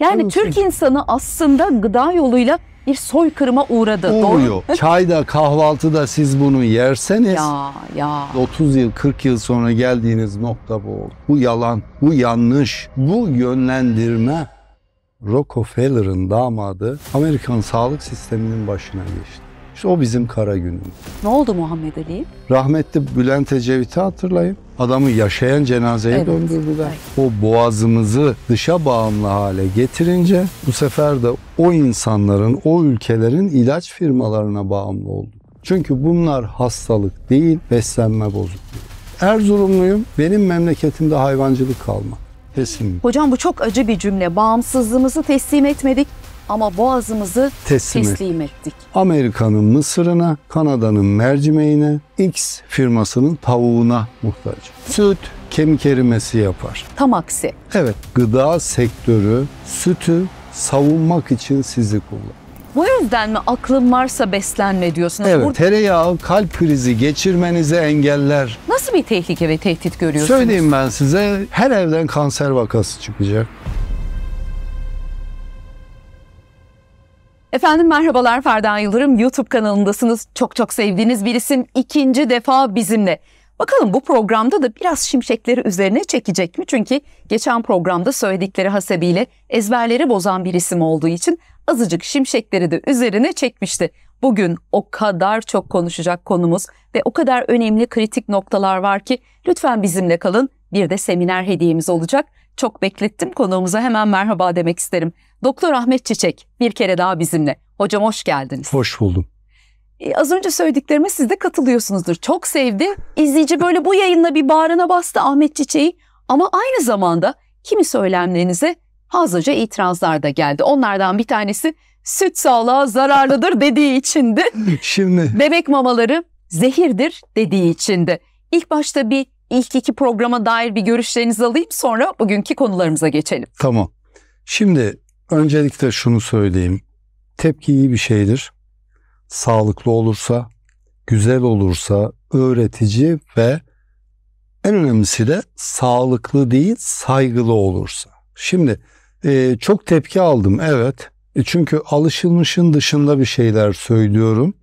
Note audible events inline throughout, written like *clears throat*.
Yani Hı, Türk insanı aslında gıda yoluyla bir soykırıma uğradı. Uğruyor. Doğru. *laughs* Çayda kahvaltıda siz bunu yerseniz ya, ya. 30 yıl 40 yıl sonra geldiğiniz nokta bu Bu yalan, bu yanlış, bu yönlendirme. Rockefeller'ın damadı Amerikan sağlık sisteminin başına geçti. İşte o bizim kara günümüz. Ne oldu Muhammed Ali? Rahmetli Bülent Ecevit'i hatırlayın. Adamı yaşayan cenazeye evet. döndürdüler. O boğazımızı dışa bağımlı hale getirince bu sefer de o insanların, o ülkelerin ilaç firmalarına bağımlı olduk. Çünkü bunlar hastalık değil, beslenme bozukluğu. Erzurumluyum, benim memleketimde hayvancılık kalmadı, teslim. Hocam bu çok acı bir cümle. Bağımsızlığımızı teslim etmedik ama boğazımızı teslim, teslim ettik. Amerika'nın mısırına, Kanada'nın mercimeğine, X firmasının tavuğuna muhtaç. Süt kemik erimesi yapar. Tam aksi. Evet, gıda sektörü sütü savunmak için sizi kullanır. Bu yüzden mi aklın varsa beslenme diyorsunuz? Evet, Burada... tereyağı kalp krizi geçirmenizi engeller. Nasıl bir tehlike ve tehdit görüyorsunuz? Söyleyeyim ben size, her evden kanser vakası çıkacak. Efendim merhabalar Ferda Yıldırım YouTube kanalındasınız. Çok çok sevdiğiniz bir isim ikinci defa bizimle. Bakalım bu programda da biraz şimşekleri üzerine çekecek mi? Çünkü geçen programda söyledikleri hasebiyle ezberleri bozan bir isim olduğu için azıcık şimşekleri de üzerine çekmişti. Bugün o kadar çok konuşacak konumuz ve o kadar önemli kritik noktalar var ki lütfen bizimle kalın. Bir de seminer hediyemiz olacak çok beklettim konuğumuza hemen merhaba demek isterim. Doktor Ahmet Çiçek bir kere daha bizimle. Hocam hoş geldiniz. Hoş buldum. Ee, az önce söylediklerime siz de katılıyorsunuzdur. Çok sevdi. İzleyici böyle bu yayınla bir bağrına bastı Ahmet Çiçek'i. Ama aynı zamanda kimi söylemlerinize fazlaca itirazlar da geldi. Onlardan bir tanesi süt sağlığa zararlıdır dediği içindi. *laughs* Şimdi bebek mamaları zehirdir dediği içindi. İlk başta bir ilk iki programa dair bir görüşlerinizi alayım sonra bugünkü konularımıza geçelim. Tamam. Şimdi öncelikle şunu söyleyeyim. Tepki iyi bir şeydir. Sağlıklı olursa, güzel olursa, öğretici ve en önemlisi de sağlıklı değil, saygılı olursa. Şimdi e, çok tepki aldım evet. E çünkü alışılmışın dışında bir şeyler söylüyorum.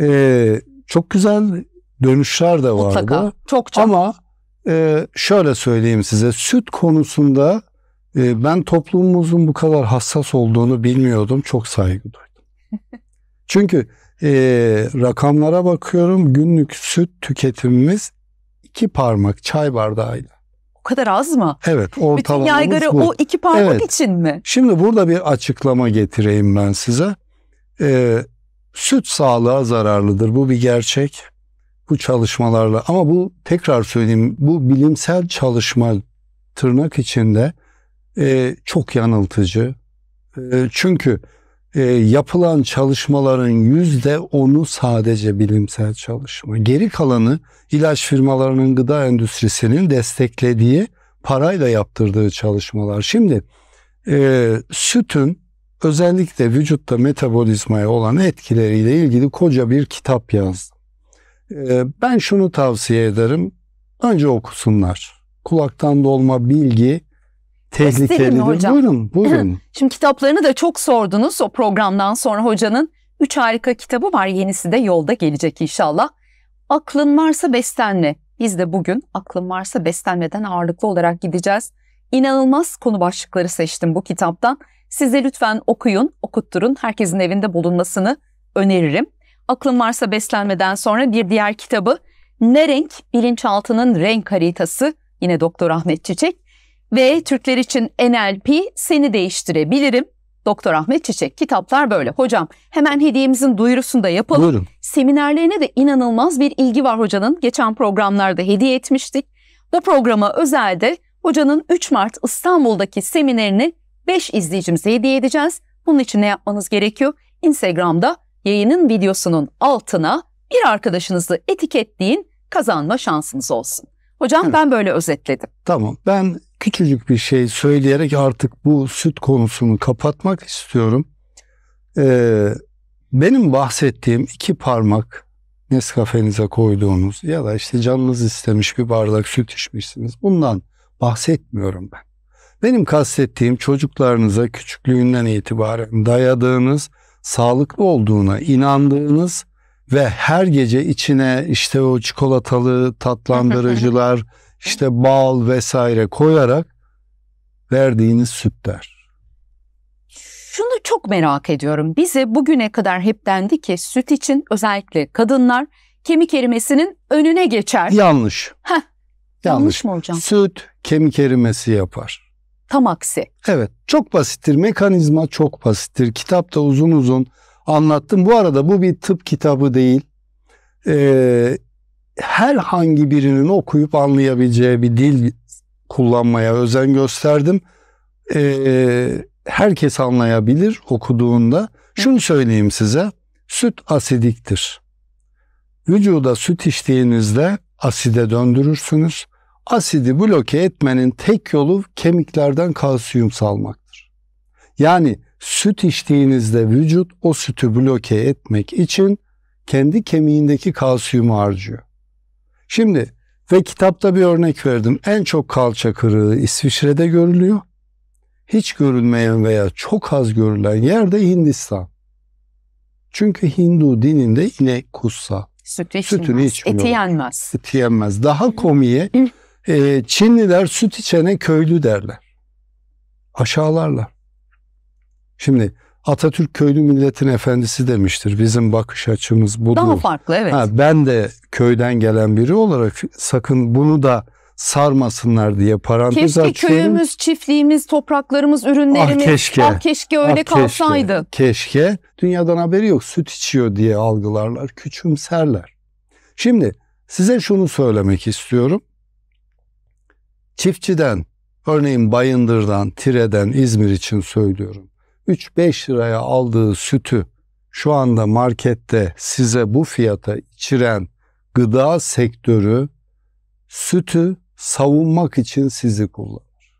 E, çok güzel dönüşler de vardı. Mutlaka. Çok çok. Ama e, şöyle söyleyeyim size süt konusunda e, ben toplumumuzun bu kadar hassas olduğunu bilmiyordum. Çok saygı duydum. *laughs* Çünkü e, rakamlara bakıyorum günlük süt tüketimimiz iki parmak çay bardağıyla. O kadar az mı? Evet ortalamamız Bütün yaygara bu. o iki parmak evet. için mi? Şimdi burada bir açıklama getireyim ben size. E, süt sağlığa zararlıdır bu bir gerçek bu çalışmalarla ama bu tekrar söyleyeyim bu bilimsel çalışma tırnak içinde e, çok yanıltıcı. E, çünkü e, yapılan çalışmaların yüzde onu sadece bilimsel çalışma. Geri kalanı ilaç firmalarının gıda endüstrisinin desteklediği parayla yaptırdığı çalışmalar. Şimdi e, sütün özellikle vücutta metabolizmaya olan etkileriyle ilgili koca bir kitap yazdım. Ee, ben şunu tavsiye ederim. Önce okusunlar. Kulaktan dolma bilgi tehlikelidir. Hocam. Buyurun, buyurun. *clears throat* Şimdi kitaplarını da çok sordunuz. O programdan sonra hocanın üç harika kitabı var. Yenisi de yolda gelecek inşallah. Aklın varsa beslenme. Biz de bugün aklın varsa beslenmeden ağırlıklı olarak gideceğiz. İnanılmaz konu başlıkları seçtim bu kitaptan. Size lütfen okuyun, okutturun. Herkesin evinde bulunmasını öneririm. Aklın Varsa Beslenmeden sonra bir diğer kitabı Ne Renk? Bilinçaltının Renk Haritası yine Doktor Ahmet Çiçek ve Türkler için NLP Seni Değiştirebilirim Doktor Ahmet Çiçek kitaplar böyle. Hocam hemen hediyemizin duyurusunu da yapalım. Buyurun. Seminerlerine de inanılmaz bir ilgi var hocanın. Geçen programlarda hediye etmiştik. Bu programa özelde hocanın 3 Mart İstanbul'daki seminerini 5 izleyicimize hediye edeceğiz. Bunun için ne yapmanız gerekiyor? Instagram'da yayının videosunun altına bir arkadaşınızı etiketleyin kazanma şansınız olsun. Hocam evet. ben böyle özetledim. Tamam ben küçücük bir şey söyleyerek artık bu süt konusunu kapatmak istiyorum. Ee, benim bahsettiğim iki parmak Nescafe'nize koyduğunuz ya da işte canınız istemiş bir bardak süt içmişsiniz. Bundan bahsetmiyorum ben. Benim kastettiğim çocuklarınıza küçüklüğünden itibaren dayadığınız sağlıklı olduğuna inandığınız ve her gece içine işte o çikolatalı tatlandırıcılar, *laughs* işte bal vesaire koyarak verdiğiniz sütler. Şunu çok merak ediyorum. Bize bugüne kadar hep dendi ki süt için özellikle kadınlar kemik erimesinin önüne geçer. Yanlış. Heh, yanlış. yanlış mı hocam? Süt kemik erimesi yapar tam aksi. Evet çok basittir mekanizma çok basittir kitapta uzun uzun anlattım. Bu arada bu bir tıp kitabı değil. Ee, herhangi birinin okuyup anlayabileceği bir dil kullanmaya özen gösterdim. Ee, herkes anlayabilir okuduğunda. Şunu söyleyeyim size. Süt asidiktir. Vücuda süt içtiğinizde aside döndürürsünüz. Asidi bloke etmenin tek yolu kemiklerden kalsiyum salmaktır. Yani süt içtiğinizde vücut o sütü bloke etmek için kendi kemiğindeki kalsiyumu harcıyor. Şimdi ve kitapta bir örnek verdim. En çok kalça kırığı İsviçre'de görülüyor. Hiç görülmeyen veya çok az görülen yer de Hindistan. Çünkü Hindu dininde inek kussa. Süt içmiyor. Eti yenmez. Eti yenmez. Daha komiye e, Çinliler süt içene köylü derler. Aşağılarlar. Şimdi Atatürk köylü milletin efendisi demiştir. Bizim bakış açımız budur. Daha farklı evet. Ha, ben de köyden gelen biri olarak sakın bunu da sarmasınlar diye parantez keşke açıyorum. Keşke köyümüz, çiftliğimiz, topraklarımız, ürünlerimiz. Ah keşke. Ah keşke ah, öyle ah, kalsaydı. Keşke, keşke. Dünyadan haberi yok. Süt içiyor diye algılarlar, küçümserler. Şimdi size şunu söylemek istiyorum çiftçiden örneğin Bayındır'dan, Tire'den, İzmir için söylüyorum. 3-5 liraya aldığı sütü şu anda markette size bu fiyata içiren gıda sektörü sütü savunmak için sizi kullanır.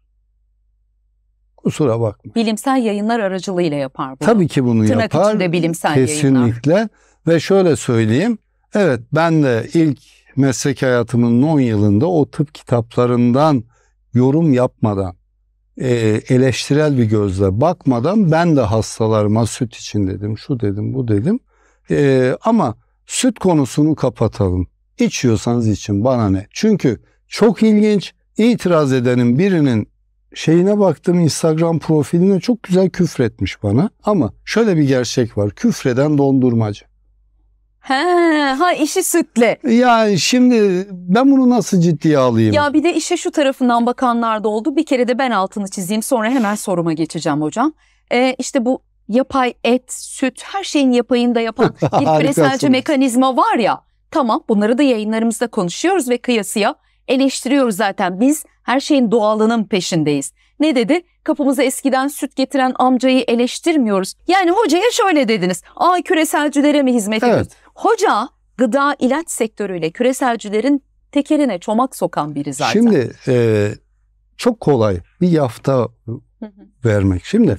Kusura bakma. Bilimsel yayınlar aracılığıyla yapar bunu. Tabii ki bunu Tırnak yapar. Tırnak içinde bilimsel Kesinlikle. yayınlar. Kesinlikle. Ve şöyle söyleyeyim. Evet ben de ilk meslek hayatımın 10 yılında o tıp kitaplarından yorum yapmadan, e, eleştirel bir gözle bakmadan ben de hastalarıma süt için dedim, şu dedim, bu dedim. E, ama süt konusunu kapatalım. İçiyorsanız için bana ne? Çünkü çok ilginç itiraz edenin birinin şeyine baktım Instagram profiline çok güzel küfretmiş bana. Ama şöyle bir gerçek var. Küfreden dondurmacı. He, ha işi sütle. Yani şimdi ben bunu nasıl ciddiye alayım? Ya bir de işe şu tarafından bakanlar da oldu. Bir kere de ben altını çizeyim sonra hemen soruma geçeceğim hocam. Ee, işte bu yapay et, süt her şeyin yapayında yapan *laughs* bir küreselce mekanizma var ya. Tamam bunları da yayınlarımızda konuşuyoruz ve kıyasıya eleştiriyoruz zaten. Biz her şeyin doğalının peşindeyiz. Ne dedi? Kapımıza eskiden süt getiren amcayı eleştirmiyoruz. Yani hocaya şöyle dediniz. Aa küreselcilere mi hizmet evet. Hoca gıda ilaç sektörüyle küreselcilerin tekerine çomak sokan biri zaten. Şimdi e, çok kolay bir yafta vermek. Şimdi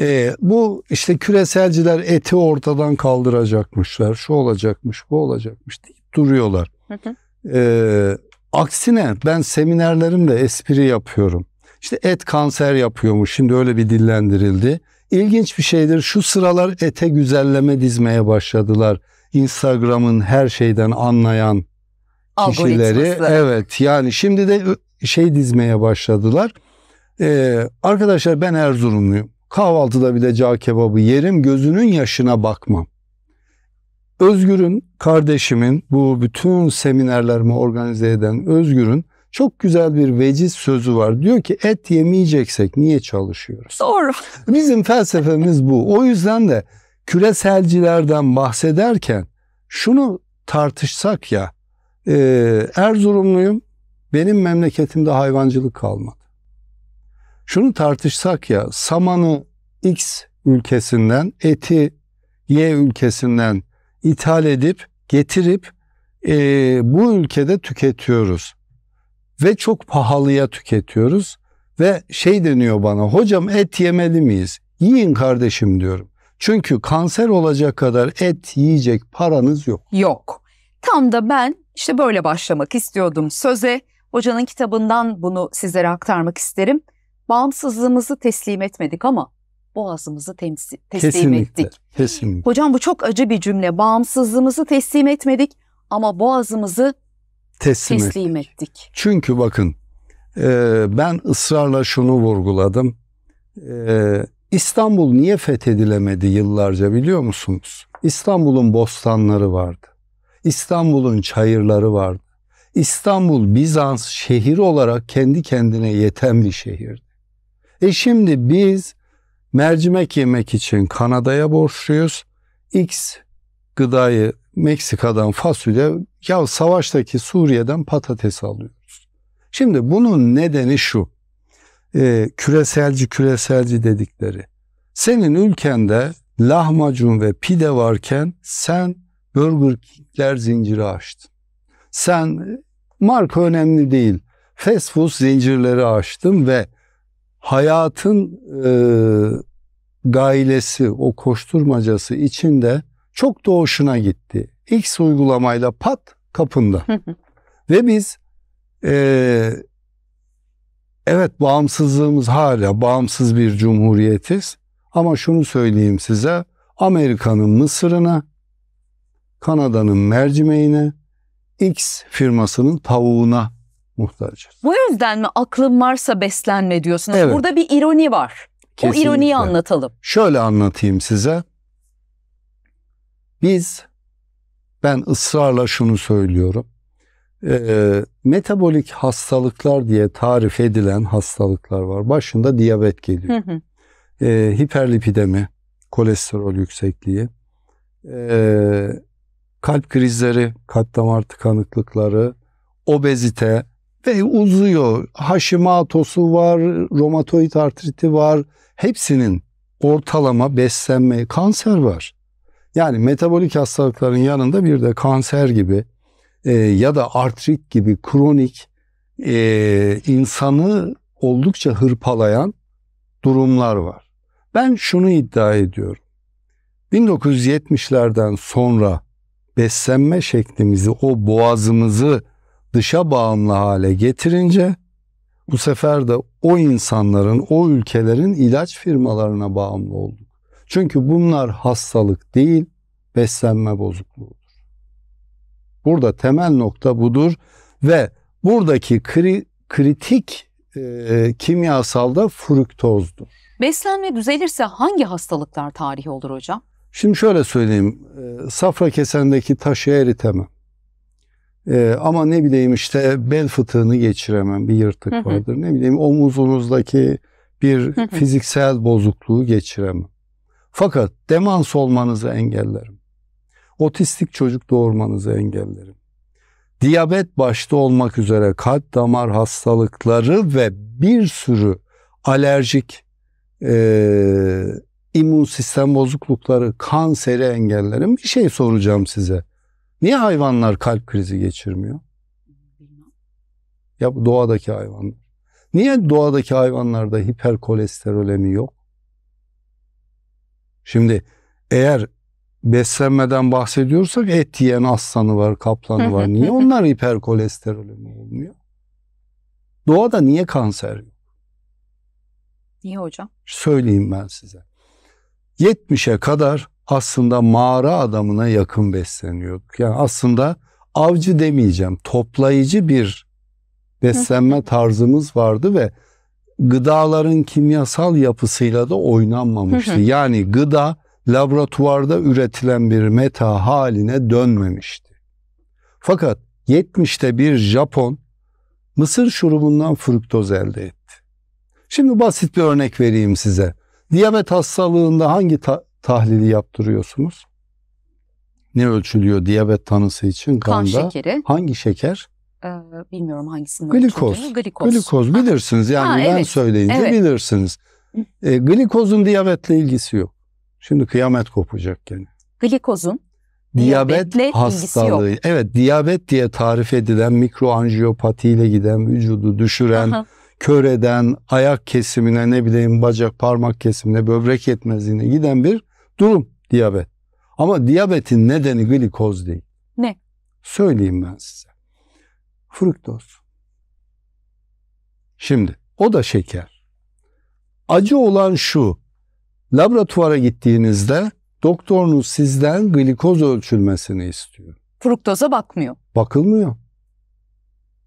e, bu işte küreselciler eti ortadan kaldıracakmışlar, şu olacakmış, bu olacakmış deyip duruyorlar. e, aksine ben seminerlerimde espri yapıyorum. İşte et kanser yapıyormuş. Şimdi öyle bir dillendirildi. İlginç bir şeydir. Şu sıralar ete güzelleme dizmeye başladılar Instagram'ın her şeyden anlayan kişileri evet yani şimdi de şey dizmeye başladılar. Ee, arkadaşlar ben Erzurumluyum. Kahvaltıda bir de cağ kebabı yerim gözünün yaşına bakmam. Özgür'ün kardeşimin bu bütün seminerlerimi organize eden Özgür'ün çok güzel bir veciz sözü var. Diyor ki et yemeyeceksek niye çalışıyoruz? Doğru. Bizim felsefemiz bu. O yüzden de küreselcilerden bahsederken şunu tartışsak ya e, Erzurumluyum benim memleketimde hayvancılık kalmadı. Şunu tartışsak ya samanı X ülkesinden eti Y ülkesinden ithal edip getirip e, bu ülkede tüketiyoruz ve çok pahalıya tüketiyoruz ve şey deniyor bana hocam et yemeli miyiz? Yiyin kardeşim diyorum. Çünkü kanser olacak kadar et yiyecek paranız yok. Yok. Tam da ben işte böyle başlamak istiyordum söze. Hocanın kitabından bunu sizlere aktarmak isterim. Bağımsızlığımızı teslim etmedik ama boğazımızı temsi, teslim kesinlikle, ettik. Kesinlikle. Hocam bu çok acı bir cümle. Bağımsızlığımızı teslim etmedik ama boğazımızı teslim, teslim ettik. ettik. Çünkü bakın e, ben ısrarla şunu vurguladım. E, İstanbul niye fethedilemedi yıllarca biliyor musunuz? İstanbul'un bostanları vardı. İstanbul'un çayırları vardı. İstanbul Bizans şehri olarak kendi kendine yeten bir şehirdi. E şimdi biz mercimek yemek için Kanada'ya borçluyuz. X gıdayı Meksika'dan fasulye ya savaştaki Suriye'den patates alıyoruz. Şimdi bunun nedeni şu e, küreselci küreselci dedikleri. Senin ülkende lahmacun ve pide varken sen Burger King'ler zinciri açtın. Sen e, marka önemli değil. Fast food zincirleri açtın ve hayatın e, gailesi, o koşturmacası içinde çok da hoşuna gitti. X uygulamayla pat kapında. ve biz e, Evet bağımsızlığımız hala bağımsız bir cumhuriyetiz. Ama şunu söyleyeyim size. Amerika'nın mısırına, Kanada'nın mercimeğine, X firmasının tavuğuna muhtacız. Bu yüzden mi aklın varsa beslenme diyorsunuz? Evet. Burada bir ironi var. Kesinlikle. O ironiyi anlatalım. Şöyle anlatayım size. Biz ben ısrarla şunu söylüyorum e, metabolik hastalıklar diye tarif edilen hastalıklar var. Başında diyabet geliyor. Hı hı. E, hiperlipidemi, kolesterol yüksekliği, e, kalp krizleri, kalp damar tıkanıklıkları, obezite ve uzuyor. Hashimoto'su var, romatoid artriti var. Hepsinin ortalama beslenme, kanser var. Yani metabolik hastalıkların yanında bir de kanser gibi e, ya da artrit gibi kronik e, insanı oldukça hırpalayan durumlar var. Ben şunu iddia ediyorum. 1970'lerden sonra beslenme şeklimizi, o boğazımızı dışa bağımlı hale getirince bu sefer de o insanların, o ülkelerin ilaç firmalarına bağımlı olduk. Çünkü bunlar hastalık değil, beslenme bozukluğu. Burada temel nokta budur ve buradaki kri, kritik e, kimyasalda fruktozdur. Beslenme düzelirse hangi hastalıklar tarihi olur hocam? Şimdi şöyle söyleyeyim. E, safra kesendeki taşı eritemem. E, ama ne bileyim işte bel fıtığını geçiremem bir yırtık Hı-hı. vardır. Ne bileyim omuzunuzdaki bir Hı-hı. fiziksel bozukluğu geçiremem. Fakat demans olmanızı engellerim otistik çocuk doğurmanızı engellerim. Diyabet başta olmak üzere kalp damar hastalıkları ve bir sürü alerjik e, immün sistem bozuklukları, kanseri engellerim. Bir şey soracağım size. Niye hayvanlar kalp krizi geçirmiyor? Ya doğadaki hayvanlar. Niye doğadaki hayvanlarda hiperkolesterolemi yok? Şimdi eğer beslenmeden bahsediyorsak et yiyen aslanı var, kaplanı var. *laughs* Niye onlar hiperkolesterolemi mü olmuyor? Doğada niye kanser yok? Niye hocam? Söyleyeyim ben size. 70'e kadar aslında mağara adamına yakın besleniyorduk. Yani aslında avcı demeyeceğim, toplayıcı bir beslenme *laughs* tarzımız vardı ve gıdaların kimyasal yapısıyla da oynanmamıştı. *laughs* Yani gıda laboratuvarda üretilen bir meta haline dönmemişti. Fakat 70'te bir Japon mısır şurubundan fruktoz elde etti. Şimdi basit bir örnek vereyim size. Diyabet hastalığında hangi ta- tahlili yaptırıyorsunuz? Ne ölçülüyor diyabet tanısı için kan kanda? Kan şekeri. Hangi şeker? Ee, bilmiyorum hangisini Glikoz. Ölçülüyor. Glikoz. Glikoz bilirsiniz yani ha, ben söyleyince evet. bilirsiniz. E, glikozun diyabetle ilgisi yok. Şimdi kıyamet kopacak yani. Glikozun diyabet diyabetle ilgisi Yok. Evet, diyabet diye tarif edilen mikroanjiyopati giden vücudu düşüren, Aha. kör eden, ayak kesimine ne bileyim bacak, parmak kesimine, böbrek yetmezliğine giden bir durum diyabet. Ama diyabetin nedeni glikoz değil. Ne? Söyleyeyim ben size. Fruktoz. Şimdi o da şeker. Acı olan şu. Laboratuvara gittiğinizde doktorunuz sizden glikoz ölçülmesini istiyor. Fruktoza bakmıyor. Bakılmıyor.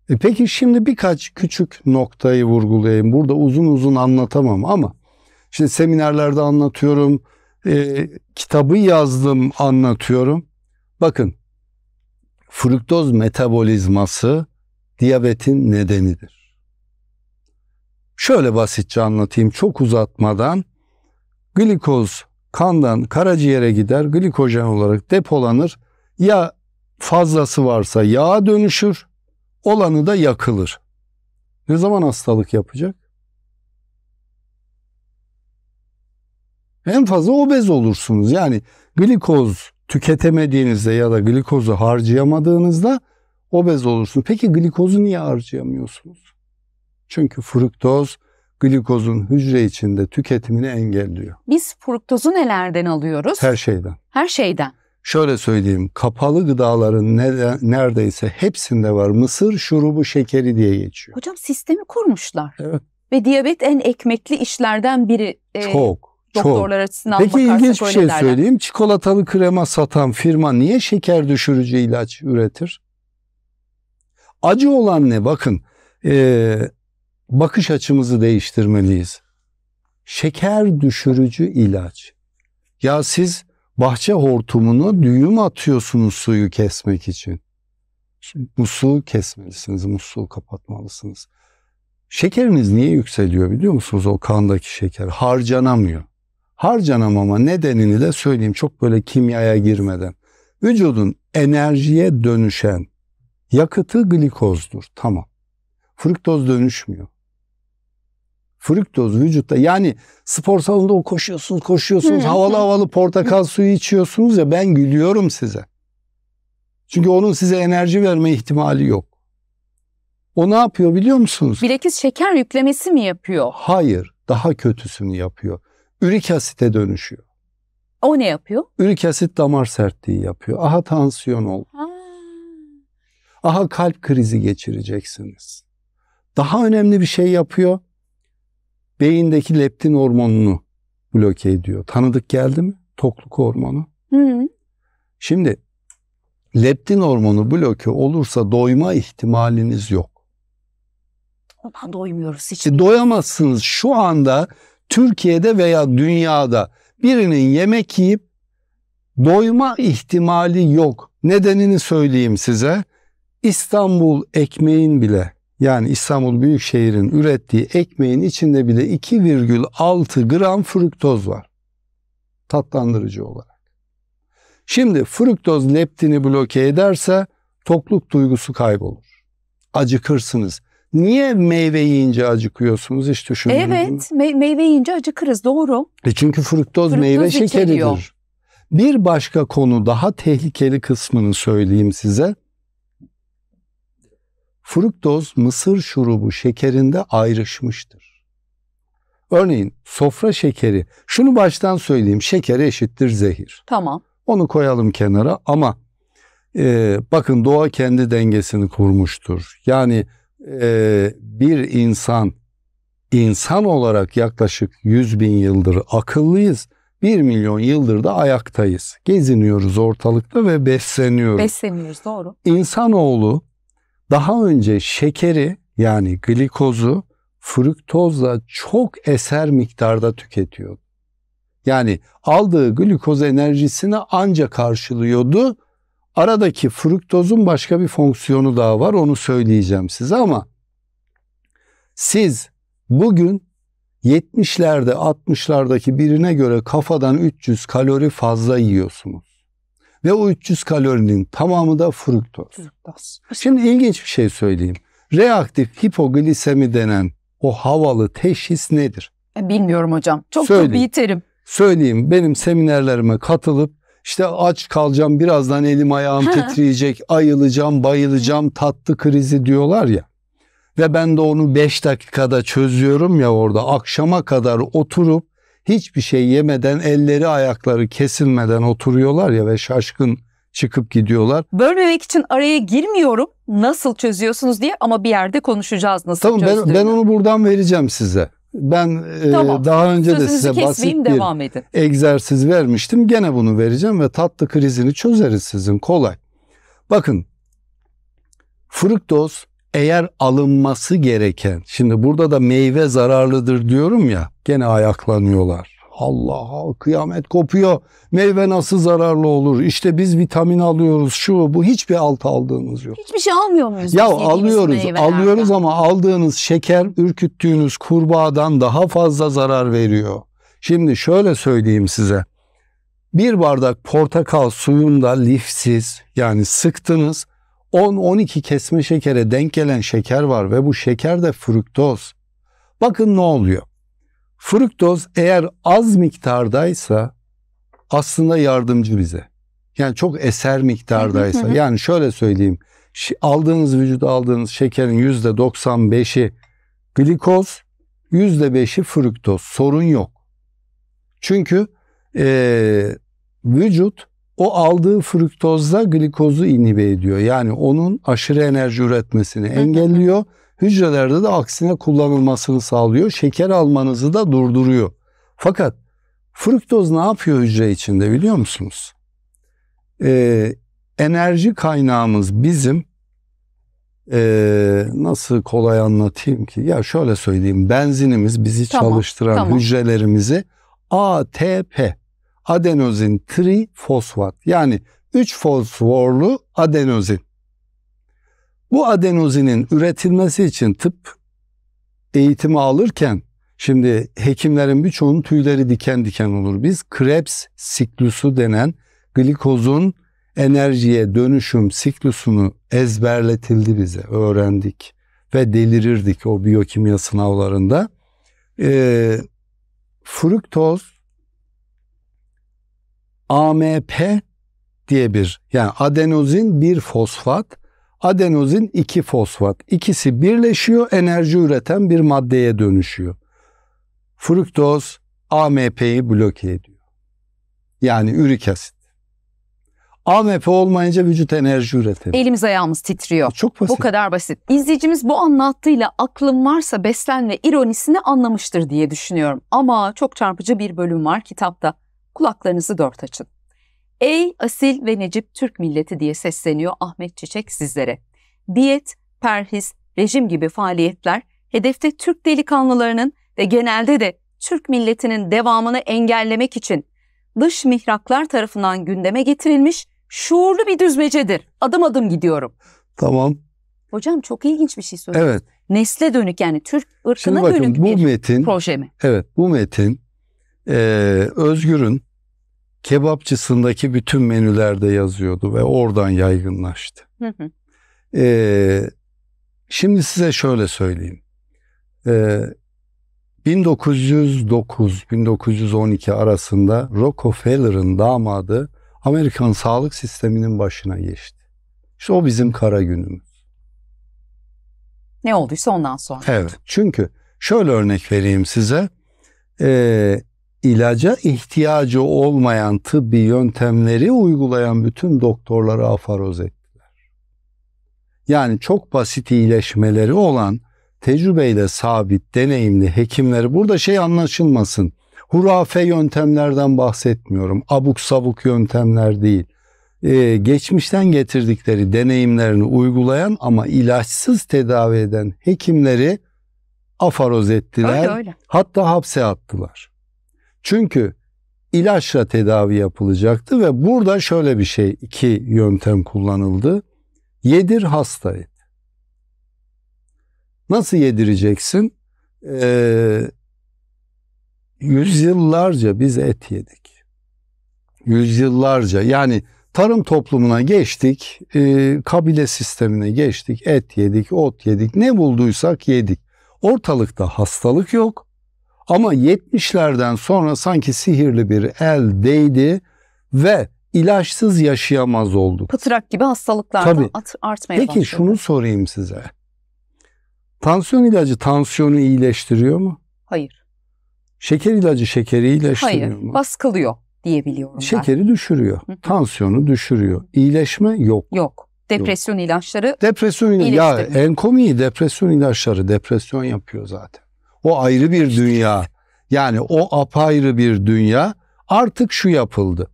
E peki şimdi birkaç küçük noktayı vurgulayayım. Burada uzun uzun anlatamam ama şimdi seminerlerde anlatıyorum, e, kitabı yazdım anlatıyorum. Bakın fruktoz metabolizması diyabetin nedenidir. Şöyle basitçe anlatayım çok uzatmadan glikoz kandan karaciğere gider, glikojen olarak depolanır. Ya fazlası varsa yağa dönüşür, olanı da yakılır. Ne zaman hastalık yapacak? En fazla obez olursunuz. Yani glikoz tüketemediğinizde ya da glikozu harcayamadığınızda obez olursunuz. Peki glikozu niye harcayamıyorsunuz? Çünkü fruktoz glikozun hücre içinde tüketimini engelliyor. Biz fruktozu nelerden alıyoruz? Her şeyden. Her şeyden. Şöyle söyleyeyim, kapalı gıdaların ne, neredeyse hepsinde var. Mısır şurubu şekeri diye geçiyor. Hocam sistemi kurmuşlar. Evet. Ve diyabet en ekmekli işlerden biri. Çok, e, çok. Doktorlar çok. açısından Peki ilginç bir şey derler. söyleyeyim. Çikolatalı krema satan firma niye şeker düşürücü ilaç üretir? Acı olan ne? Bakın e, bakış açımızı değiştirmeliyiz. Şeker düşürücü ilaç. Ya siz bahçe hortumunu düğüm atıyorsunuz suyu kesmek için. Şimdi musluğu kesmelisiniz, musluğu kapatmalısınız. Şekeriniz niye yükseliyor biliyor musunuz o kandaki şeker? Harcanamıyor. Harcanamama nedenini de söyleyeyim çok böyle kimyaya girmeden. Vücudun enerjiye dönüşen yakıtı glikozdur. Tamam. Fruktoz dönüşmüyor. Fruktoz vücutta yani spor salonunda o koşuyorsunuz koşuyorsunuz havalı havalı portakal suyu içiyorsunuz ya ben gülüyorum size. Çünkü onun size enerji verme ihtimali yok. O ne yapıyor biliyor musunuz? Bilekiz şeker yüklemesi mi yapıyor? Hayır daha kötüsünü yapıyor. Ürik asite dönüşüyor. O ne yapıyor? Ürik asit damar sertliği yapıyor. Aha tansiyon oldu. Ha. Aha kalp krizi geçireceksiniz. Daha önemli bir şey yapıyor beyindeki leptin hormonunu bloke ediyor. Tanıdık geldi mi? Tokluk hormonu. Hı. Şimdi leptin hormonu bloke olursa doyma ihtimaliniz yok. Ondan doymuyoruz hiç. E doyamazsınız. Şu anda Türkiye'de veya dünyada birinin yemek yiyip doyma ihtimali yok. Nedenini söyleyeyim size. İstanbul ekmeğin bile yani İstanbul Büyükşehir'in ürettiği ekmeğin içinde bile 2,6 gram fruktoz var. Tatlandırıcı olarak. Şimdi fruktoz leptini bloke ederse tokluk duygusu kaybolur. Acıkırsınız. Niye meyve yiyince acıkıyorsunuz hiç düşündünüz mü? Evet me- meyve yiyince acıkırız doğru. E çünkü fruktoz, fruktoz meyve içeriyor. şekeridir. Bir başka konu daha tehlikeli kısmını söyleyeyim size fruktoz mısır şurubu şekerinde ayrışmıştır. Örneğin sofra şekeri, şunu baştan söyleyeyim şekere eşittir zehir. Tamam. Onu koyalım kenara ama e, bakın doğa kendi dengesini kurmuştur. Yani e, bir insan insan olarak yaklaşık 100 bin yıldır akıllıyız. 1 milyon yıldır da ayaktayız. Geziniyoruz ortalıkta ve besleniyoruz. Besleniyoruz doğru. İnsanoğlu daha önce şekeri yani glikozu fruktozla çok eser miktarda tüketiyordu. Yani aldığı glikoz enerjisini anca karşılıyordu. Aradaki fruktozun başka bir fonksiyonu daha var onu söyleyeceğim size ama siz bugün 70'lerde 60'lardaki birine göre kafadan 300 kalori fazla yiyorsunuz. Ve o 300 kalorinin tamamı da fruktoz. fruktoz. Şimdi ilginç bir şey söyleyeyim. Reaktif hipoglisemi denen o havalı teşhis nedir? E, bilmiyorum hocam. Çok söyleyeyim, tabii terim. Söyleyeyim benim seminerlerime katılıp işte aç kalacağım birazdan elim ayağım titreyecek ayılacağım bayılacağım tatlı krizi diyorlar ya. Ve ben de onu 5 dakikada çözüyorum ya orada akşama kadar oturup hiçbir şey yemeden elleri ayakları kesilmeden oturuyorlar ya ve şaşkın çıkıp gidiyorlar. Bölmemek için araya girmiyorum nasıl çözüyorsunuz diye ama bir yerde konuşacağız nasıl tamam, çözdüğünü. Tamam ben, ben onu buradan vereceğim size. Ben e, tamam. e, daha önce Sözünüzü de size basit bir devam edin. egzersiz vermiştim. Gene bunu vereceğim ve tatlı krizini çözeriz sizin kolay. Bakın fruktoz eğer alınması gereken, şimdi burada da meyve zararlıdır diyorum ya, gene ayaklanıyorlar. Allah kıyamet kopuyor. Meyve nasıl zararlı olur? İşte biz vitamin alıyoruz şu bu hiçbir alt aldığımız yok. Hiçbir şey almıyor muyuz? Ya alıyoruz alıyoruz ama aldığınız şeker ürküttüğünüz kurbağadan daha fazla zarar veriyor. Şimdi şöyle söyleyeyim size. Bir bardak portakal suyunda lifsiz yani sıktınız 10-12 kesme şekere denk gelen şeker var ve bu şeker de fruktoz. Bakın ne oluyor? Fruktoz eğer az miktardaysa aslında yardımcı bize. Yani çok eser miktardaysa. yani şöyle söyleyeyim. Aldığınız vücuda aldığınız şekerin yüzde %95'i glikoz, yüzde %5'i fruktoz. Sorun yok. Çünkü e, vücut o aldığı fruktozla glikozu inhibe ediyor. Yani onun aşırı enerji üretmesini engelliyor. Hücrelerde de aksine kullanılmasını sağlıyor. Şeker almanızı da durduruyor. Fakat fruktoz ne yapıyor hücre içinde biliyor musunuz? Ee, enerji kaynağımız bizim ee, nasıl kolay anlatayım ki? Ya şöyle söyleyeyim benzinimiz bizi tamam, çalıştıran tamam. hücrelerimizi ATP adenozin trifosfat, yani 3 fosforlu adenozin. Bu adenozinin üretilmesi için tıp eğitimi alırken şimdi hekimlerin birçoğunun tüyleri diken diken olur. Biz Krebs siklusu denen glikozun enerjiye dönüşüm siklusunu ezberletildi bize öğrendik ve delirirdik o biyokimya sınavlarında. E, ee, fruktoz AMP diye bir yani adenozin bir fosfat, adenozin iki fosfat. İkisi birleşiyor, enerji üreten bir maddeye dönüşüyor. Fruktoz AMP'yi bloke ediyor. Yani ürik asit. AMP olmayınca vücut enerji üretemiyor. Elimiz ayağımız titriyor. E, çok basit. Bu kadar basit. İzleyicimiz bu anlattığıyla aklım varsa beslenme ironisini anlamıştır diye düşünüyorum. Ama çok çarpıcı bir bölüm var kitapta. Kulaklarınızı dört açın. Ey asil ve necip Türk milleti diye sesleniyor Ahmet Çiçek sizlere. Diyet, perhis, rejim gibi faaliyetler hedefte Türk delikanlılarının ve genelde de Türk milletinin devamını engellemek için dış mihraklar tarafından gündeme getirilmiş şuurlu bir düzmecedir. Adım adım gidiyorum. Tamam. Hocam çok ilginç bir şey söylüyorsun. Evet. Nesle dönük yani Türk ırkına Şimdi bakın, dönük bu bir metin, proje mi? Evet bu metin e, Özgür'ün kebapçısındaki bütün menülerde yazıyordu ve oradan yaygınlaştı. E, şimdi size şöyle söyleyeyim. E, ee, 1909-1912 arasında Rockefeller'ın damadı Amerikan sağlık sisteminin başına geçti. İşte o bizim kara günümüz. Ne olduysa ondan sonra. Evet çünkü şöyle örnek vereyim size. Ee, ilaca ihtiyacı olmayan tıbbi yöntemleri uygulayan bütün doktorları afaroz ettiler. Yani çok basit iyileşmeleri olan tecrübeyle sabit, deneyimli hekimleri burada şey anlaşılmasın. Hurafe yöntemlerden bahsetmiyorum. Abuk sabuk yöntemler değil. Ee, geçmişten getirdikleri deneyimlerini uygulayan ama ilaçsız tedavi eden hekimleri afaroz ettiler. Öyle öyle. Hatta hapse attılar. Çünkü ilaçla tedavi yapılacaktı ve burada şöyle bir şey iki yöntem kullanıldı. Yedir hasta et. Nasıl yedireceksin? Ee, yüzyıllarca biz et yedik. Yüzyıllarca yani tarım toplumuna geçtik, e, kabile sistemine geçtik, et yedik, ot yedik, ne bulduysak yedik. Ortalıkta hastalık yok, ama 70'lerden sonra sanki sihirli bir el değdi ve ilaçsız yaşayamaz olduk. Pıtırak gibi hastalıklardan Tabii. At, artmaya Peki, başladı. Peki şunu sorayım size. Tansiyon ilacı tansiyonu iyileştiriyor mu? Hayır. Şeker ilacı şekeri iyileştiriyor Hayır, mu? Hayır. Baskılıyor diyebiliyorum Şekeri düşürüyor. Hı. Tansiyonu düşürüyor. İyileşme yok. Yok. Depresyon yok. ilaçları Depresyon ilaçları. Ya en komiği depresyon ilaçları depresyon yapıyor zaten. O ayrı bir dünya. Yani o apayrı bir dünya. Artık şu yapıldı.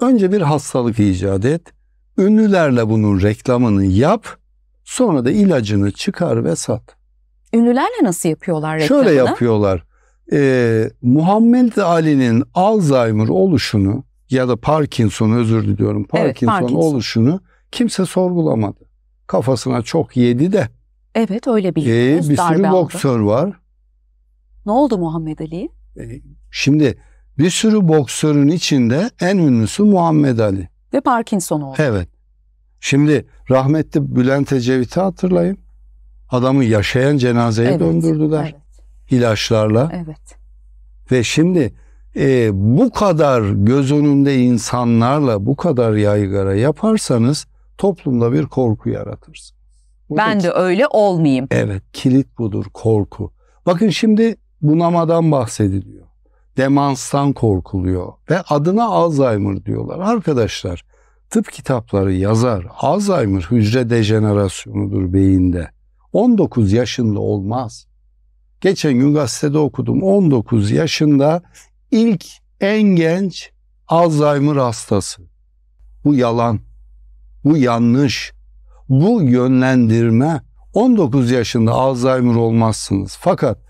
Önce bir hastalık icat et. Ünlülerle bunun reklamını yap. Sonra da ilacını çıkar ve sat. Ünlülerle nasıl yapıyorlar reklamını? Şöyle yapıyorlar. Ee, Muhammed Ali'nin Alzheimer oluşunu ya da Parkinson özür diliyorum Parkinson, evet, Parkinson oluşunu kimse sorgulamadı. Kafasına çok yedi de. Evet öyle biliyoruz. Ee, bir sürü boksör var. Ne oldu Muhammed Ali? E, şimdi bir sürü boksörün içinde en ünlüsü Muhammed Ali. Ve Parkinson oldu. Evet. Şimdi rahmetli Bülent Ecevit'i hatırlayın. Adamı yaşayan cenazeye evet, döndürdüler. Evet. İlaçlarla. Evet. Ve şimdi e, bu kadar göz önünde insanlarla bu kadar yaygara yaparsanız toplumda bir korku yaratırsınız. ben de öyle olmayayım. Evet kilit budur korku. Bakın şimdi bunamadan bahsediliyor. Demanstan korkuluyor ve adına Alzheimer diyorlar. Arkadaşlar tıp kitapları yazar Alzheimer hücre dejenerasyonudur beyinde. 19 yaşında olmaz. Geçen gün gazetede okudum 19 yaşında ilk en genç Alzheimer hastası. Bu yalan. Bu yanlış. Bu yönlendirme. 19 yaşında Alzheimer olmazsınız. Fakat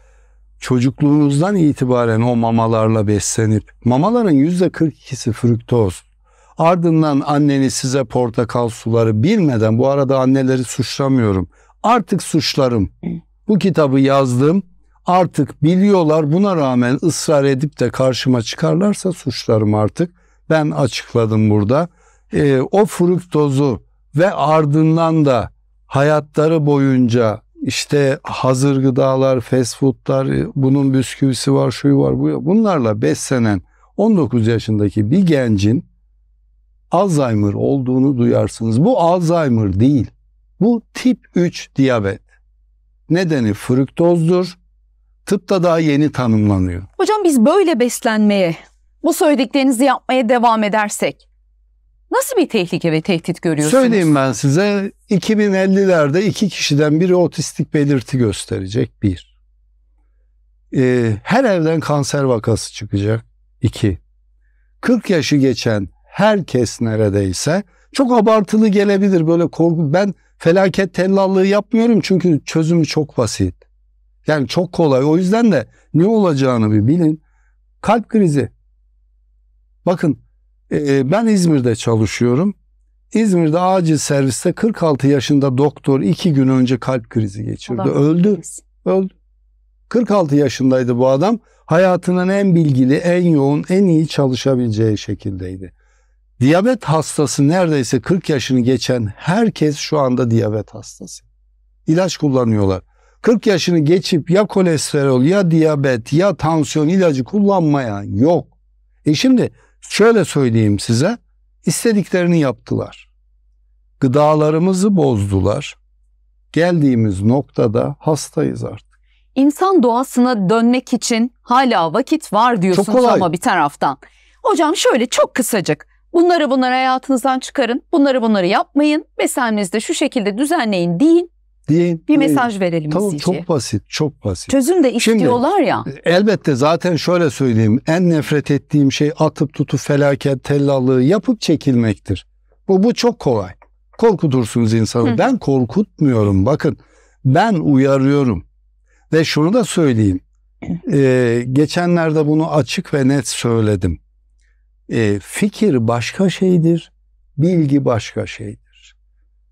çocukluğunuzdan itibaren o mamalarla beslenip mamaların yüzde 42'si fruktoz. Ardından anneniz size portakal suları bilmeden bu arada anneleri suçlamıyorum. Artık suçlarım. Bu kitabı yazdım. Artık biliyorlar buna rağmen ısrar edip de karşıma çıkarlarsa suçlarım artık. Ben açıkladım burada. E, o fruktozu ve ardından da hayatları boyunca işte hazır gıdalar, fast foodlar, e, bunun bisküvisi var, şuyu var, bu bunlarla beslenen 19 yaşındaki bir gencin Alzheimer olduğunu duyarsınız. Bu Alzheimer değil. Bu tip 3 diyabet. Nedeni fruktozdur. Tıpta daha yeni tanımlanıyor. Hocam biz böyle beslenmeye, bu söylediklerinizi yapmaya devam edersek Nasıl bir tehlike ve tehdit görüyorsunuz? Söyleyeyim ben size 2050'lerde iki kişiden biri otistik belirti gösterecek bir. Ee, her evden kanser vakası çıkacak iki. 40 yaşı geçen herkes neredeyse çok abartılı gelebilir böyle korku. Ben felaket tellallığı yapmıyorum çünkü çözümü çok basit. Yani çok kolay. O yüzden de ne olacağını bir bilin. Kalp krizi. Bakın ee, ben İzmir'de çalışıyorum. İzmir'de acil serviste 46 yaşında doktor 2 gün önce kalp krizi geçirdi. öldü. Öldü. 46 yaşındaydı bu adam. Hayatının en bilgili, en yoğun, en iyi çalışabileceği şekildeydi. Diyabet hastası neredeyse 40 yaşını geçen herkes şu anda diyabet hastası. İlaç kullanıyorlar. 40 yaşını geçip ya kolesterol ya diyabet ya tansiyon ilacı kullanmayan yok. E şimdi Şöyle söyleyeyim size, istediklerini yaptılar. Gıdalarımızı bozdular. Geldiğimiz noktada hastayız artık. İnsan doğasına dönmek için hala vakit var diyorsunuz ama bir taraftan. Hocam şöyle çok kısacık. Bunları bunları hayatınızdan çıkarın. Bunları bunları yapmayın. Beslenmenizi de şu şekilde düzenleyin deyin diye bir mesaj verelim tamam, izleyiciye. Çok basit, çok basit. Çözüm de istiyorlar Şimdi, ya. Elbette zaten şöyle söyleyeyim. En nefret ettiğim şey atıp tutup felaket tellallığı yapıp çekilmektir. Bu bu çok kolay. Korkutursunuz insanı. Hı. Ben korkutmuyorum. Bakın ben uyarıyorum. Ve şunu da söyleyeyim. *clears throat* Ee, geçenlerde bunu açık ve net söyledim. Ee, fikir başka şeydir, bilgi başka şeydir.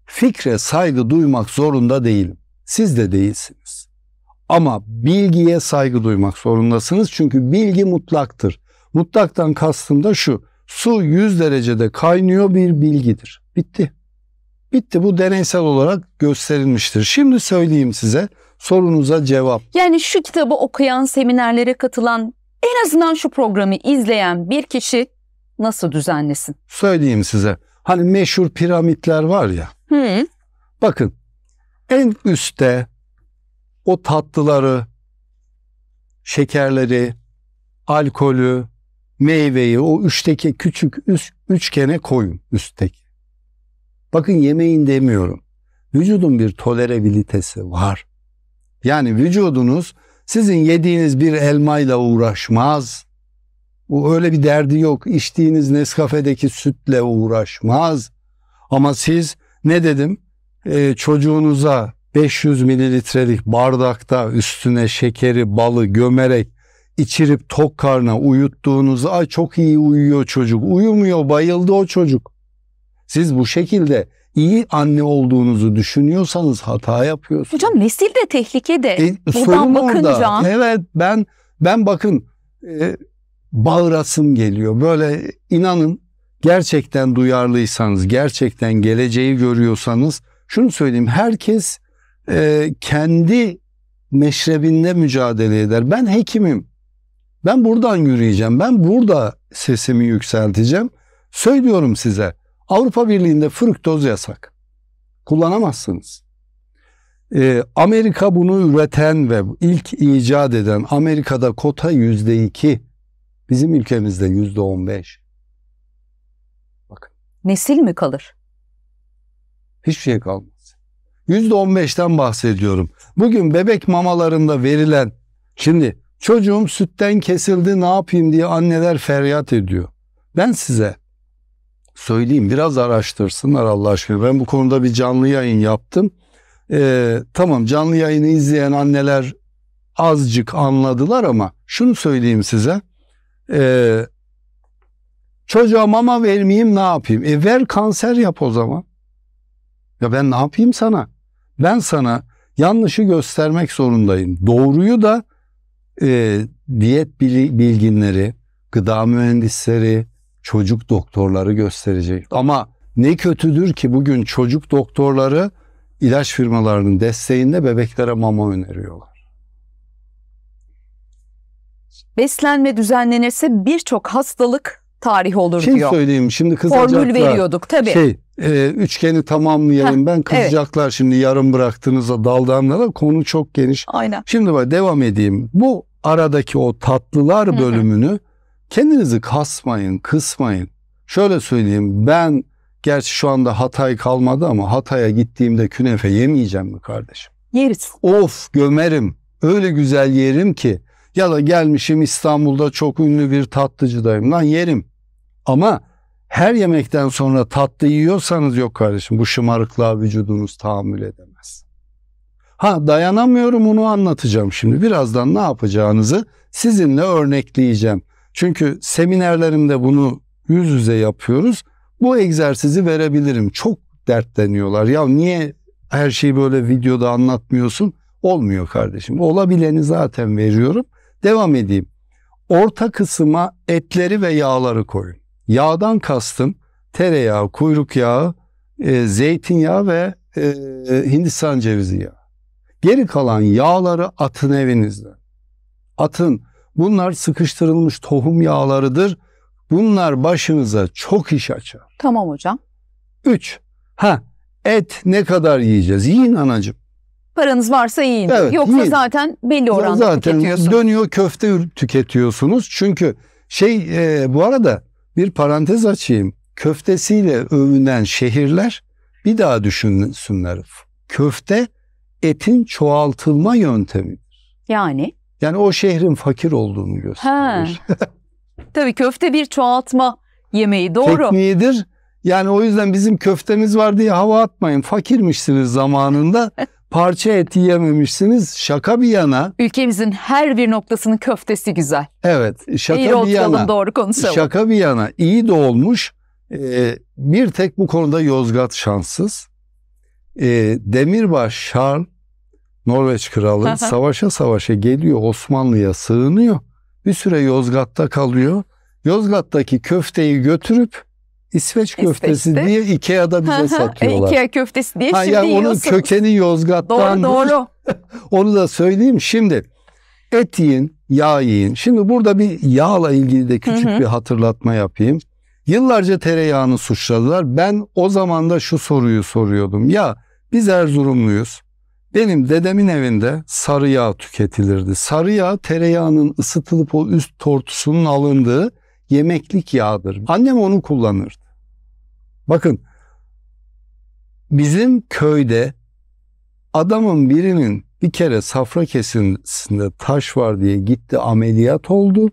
Fikre saygı duymak zorunda değilim. Siz de değilsiniz. Ama bilgiye saygı duymak zorundasınız çünkü bilgi mutlaktır. Mutlaktan kastım da şu. Su 100 derecede kaynıyor bir bilgidir. Bitti. Bitti bu deneysel olarak gösterilmiştir. Şimdi söyleyeyim size sorunuza cevap. Yani şu kitabı okuyan, seminerlere katılan, en azından şu programı izleyen bir kişi nasıl düzenlesin? Söyleyeyim size. Hani meşhur piramitler var ya. Hı. Bakın en üstte o tatlıları, şekerleri, alkolü, meyveyi o üçteki küçük üç, üçgene koyun üstteki. Bakın yemeğin demiyorum. Vücudun bir tolerabilitesi var. Yani vücudunuz sizin yediğiniz bir elmayla uğraşmaz. Bu öyle bir derdi yok. İçtiğiniz Nescafe'deki sütle uğraşmaz. Ama siz ne dedim? Ee, çocuğunuza 500 mililitrelik bardakta üstüne şekeri, balı gömerek içirip tok karna uyuttuğunuzu. ay çok iyi uyuyor çocuk. Uyumuyor, bayıldı o çocuk. Siz bu şekilde iyi anne olduğunuzu düşünüyorsanız hata yapıyorsunuz. Hocam nesil de tehlikede. E, Buradan bakınca. Orada. Evet ben ben bakın e, bağırasım geliyor. Böyle inanın gerçekten duyarlıysanız, gerçekten geleceği görüyorsanız şunu söyleyeyim. Herkes e, kendi meşrebinde mücadele eder. Ben hekimim. Ben buradan yürüyeceğim. Ben burada sesimi yükselteceğim. Söylüyorum size. Avrupa Birliği'nde fruktoz yasak. Kullanamazsınız. E, Amerika bunu üreten ve ilk icat eden Amerika'da kota yüzde iki. Bizim ülkemizde yüzde on beş nesil mi kalır? Hiçbir şey kalmaz. %15'ten bahsediyorum. Bugün bebek mamalarında verilen şimdi çocuğum sütten kesildi ne yapayım diye anneler feryat ediyor. Ben size söyleyeyim biraz araştırsınlar Allah aşkına. Ben bu konuda bir canlı yayın yaptım. Ee, tamam canlı yayını izleyen anneler azıcık anladılar ama şunu söyleyeyim size. Ee, Çocuğa mama vermeyeyim ne yapayım? E ver kanser yap o zaman. Ya ben ne yapayım sana? Ben sana yanlışı göstermek zorundayım. Doğruyu da e, diyet bilginleri, gıda mühendisleri, çocuk doktorları gösterecek. Ama ne kötüdür ki bugün çocuk doktorları ilaç firmalarının desteğinde bebeklere mama öneriyorlar. Beslenme düzenlenirse birçok hastalık tarih olur şey diyor. Şey söyleyeyim şimdi kızacaklar. Formül veriyorduk tabii. Şey e, üçgeni tamamlayalım Heh, ben kızacaklar evet. şimdi yarım bıraktığınızda daldanlara konu çok geniş. Aynen. Şimdi bak devam edeyim. Bu aradaki o tatlılar bölümünü kendinizi kasmayın kısmayın. Şöyle söyleyeyim ben gerçi şu anda Hatay kalmadı ama Hatay'a gittiğimde künefe yemeyeceğim mi kardeşim? Yeriz. Of gömerim öyle güzel yerim ki ya da gelmişim İstanbul'da çok ünlü bir tatlıcıdayım lan yerim. Ama her yemekten sonra tatlı yiyorsanız yok kardeşim bu şımarıklığa vücudunuz tahammül edemez. Ha dayanamıyorum onu anlatacağım şimdi. Birazdan ne yapacağınızı sizinle örnekleyeceğim. Çünkü seminerlerimde bunu yüz yüze yapıyoruz. Bu egzersizi verebilirim. Çok dertleniyorlar. Ya niye her şeyi böyle videoda anlatmıyorsun? Olmuyor kardeşim. Olabileni zaten veriyorum. Devam edeyim. Orta kısma etleri ve yağları koyun. Yağdan kastım tereyağı, kuyruk yağı, e, zeytinyağı ve e, Hindistan cevizi yağı. Geri kalan yağları atın evinizde. Atın. Bunlar sıkıştırılmış tohum yağlarıdır. Bunlar başınıza çok iş açar. Tamam hocam. Üç. Ha et ne kadar yiyeceğiz? Yiyin anacığım. Paranız varsa yiyin. Evet, Yoksa yiyin. zaten belli oranda zaten tüketiyorsunuz. Zaten dönüyor köfte tüketiyorsunuz. Çünkü şey e, bu arada bir parantez açayım. Köftesiyle övünen şehirler bir daha düşünsünler. Köfte etin çoğaltılma yöntemidir. Yani? Yani o şehrin fakir olduğunu gösterir. *laughs* Tabii köfte bir çoğaltma yemeği doğru. Tekniğidir. Yani o yüzden bizim köftemiz var diye hava atmayın. Fakirmişsiniz zamanında. *laughs* parça eti yememişsiniz. Şaka bir yana. Ülkemizin her bir noktasının köftesi güzel. Evet şaka İyi bir oturalım, yana. doğru konuşalım. Şaka bir yana iyi de olmuş. Ee, bir tek bu konuda Yozgat şanssız. Ee, Demirbaş Şarl Norveç kralı savaşa savaşa geliyor Osmanlı'ya sığınıyor. Bir süre Yozgat'ta kalıyor. Yozgat'taki köfteyi götürüp İsveç köftesi İsveç'te. diye Ikea'da bize e, satıyorlar. Ikea köftesi diye ha, şimdi yani Onun kökeni Yozgat'tan. Doğru doğru. *laughs* onu da söyleyeyim. Şimdi et yiyin, yağ yiyin. Şimdi burada bir yağla ilgili de küçük Hı-hı. bir hatırlatma yapayım. Yıllarca tereyağını suçladılar. Ben o zaman da şu soruyu soruyordum. Ya biz Erzurumluyuz. Benim dedemin evinde sarı yağ tüketilirdi. Sarı yağ tereyağının ısıtılıp o üst tortusunun alındığı yemeklik yağdır. Annem onu kullanırdı. Bakın bizim köyde adamın birinin bir kere safra kesisinde taş var diye gitti ameliyat oldu.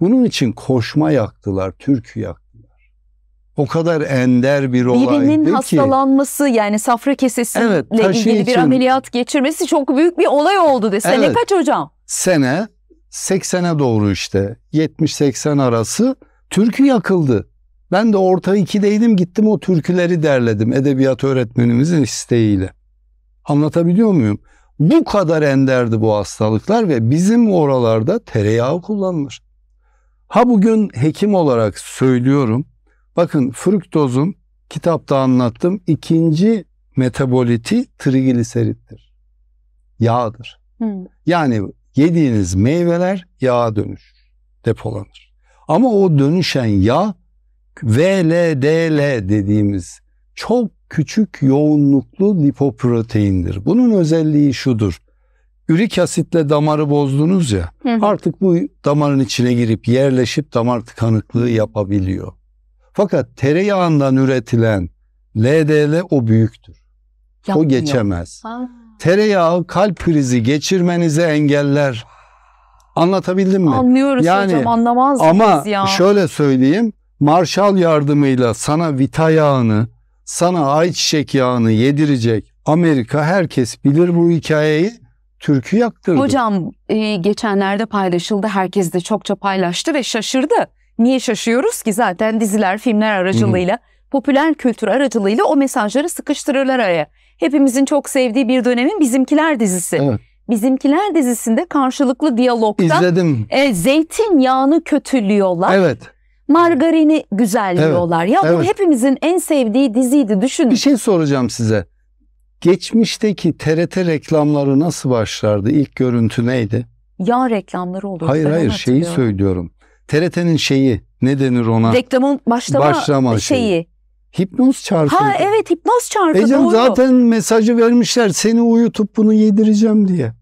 Bunun için koşma yaktılar, türkü yaktılar. O kadar ender bir olaydı Birinin ki. Birinin hastalanması yani safra kesesiyle evet, ilgili için, bir ameliyat geçirmesi çok büyük bir olay oldu Sene evet, kaç hocam? Sene 80'e doğru işte 70-80 arası türkü yakıldı. Ben de orta ikideydim gittim o türküleri derledim edebiyat öğretmenimizin isteğiyle. Anlatabiliyor muyum? Bu kadar enderdi bu hastalıklar ve bizim oralarda tereyağı kullanılır. Ha bugün hekim olarak söylüyorum. Bakın fruktozun kitapta anlattım ikinci metaboliti trigliserittir. Yağdır. Hmm. Yani yediğiniz meyveler yağa dönüş depolanır. Ama o dönüşen yağ VLDL dediğimiz çok küçük yoğunluklu lipoproteindir. Bunun özelliği şudur. Ürik asitle damarı bozdunuz ya. Hı hı. Artık bu damarın içine girip yerleşip damar tıkanıklığı yapabiliyor. Fakat tereyağından üretilen LDL o büyüktür. Yapmıyor. O geçemez. Ha tereyağı kalp krizi geçirmenizi engeller. Anlatabildim mi? Anlıyoruz yani, hocam anlamaz ama ya. Ama şöyle söyleyeyim. Marshall yardımıyla sana vita yağını, sana ayçiçek yağını yedirecek Amerika herkes bilir bu hikayeyi. Türkü yaktırdı. Hocam e, geçenlerde paylaşıldı. Herkes de çokça paylaştı ve şaşırdı. Niye şaşıyoruz ki zaten diziler, filmler aracılığıyla, Hı-hı. popüler kültür aracılığıyla o mesajları sıkıştırırlar araya hepimizin çok sevdiği bir dönemin Bizimkiler dizisi. Evet. Bizimkiler dizisinde karşılıklı diyalogda İzledim. E, zeytinyağını kötülüyorlar. Evet. Margarini güzelliyorlar. Evet. Ya evet. bu hepimizin en sevdiği diziydi düşünün. Bir şey soracağım size. Geçmişteki TRT reklamları nasıl başlardı? İlk görüntü neydi? Yağ reklamları olurdu. Hayır ben hayır şeyi söylüyorum. TRT'nin şeyi ne denir ona? Reklamın başlama, başlama şeyi. şeyi. Hipnoz çarkı. Ha evet hipnoz çarkı Ecem zaten mesajı vermişler seni uyutup bunu yedireceğim diye.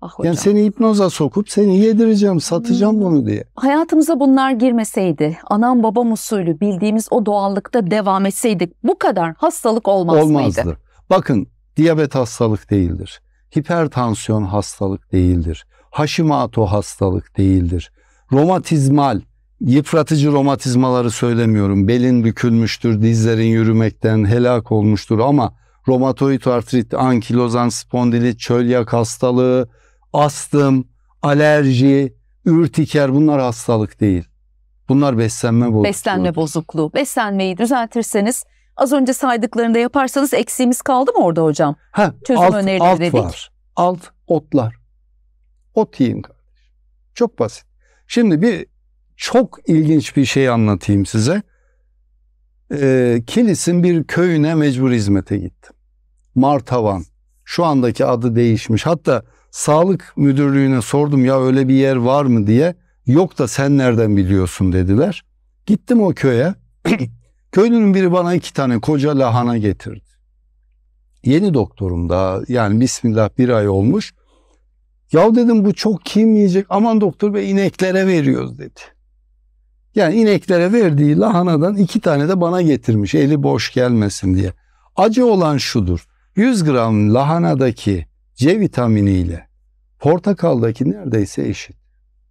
Ah hocam. Yani seni hipnoza sokup seni yedireceğim, satacağım hmm. bunu diye. Hayatımıza bunlar girmeseydi, anam babam usulü bildiğimiz o doğallıkta devam etseydik bu kadar hastalık olmaz Olmazdı. mıydı? Bakın diyabet hastalık değildir. Hipertansiyon hastalık değildir. Hashimoto hastalık değildir. Romatizmal yıpratıcı romatizmaları söylemiyorum. Belin bükülmüştür, dizlerin yürümekten helak olmuştur ama romatoid artrit, ankilozan spondilit, çölyak hastalığı, astım, alerji, ürtiker bunlar hastalık değil. Bunlar beslenme bozukluğu. Beslenme bozukluğu. Beslenmeyi düzeltirseniz az önce saydıklarında yaparsanız eksiğimiz kaldı mı orada hocam? Ha, Çözüm alt, önerileri alt dedik. Var. Alt otlar. Ot yiyin kardeşim. Çok basit. Şimdi bir çok ilginç bir şey anlatayım size. Ee, Kilis'in bir köyüne mecbur hizmete gittim. Martavan. Şu andaki adı değişmiş. Hatta sağlık müdürlüğüne sordum ya öyle bir yer var mı diye. Yok da sen nereden biliyorsun dediler. Gittim o köye. *clears throat* Köylünün biri bana iki tane koca lahana getirdi. Yeni doktorum da yani bismillah bir ay olmuş. Ya dedim bu çok kim yiyecek? Aman doktor bey ineklere veriyoruz dedi. Yani ineklere verdiği lahanadan iki tane de bana getirmiş eli boş gelmesin diye. Acı olan şudur. 100 gram lahanadaki C vitamini ile portakaldaki neredeyse eşit.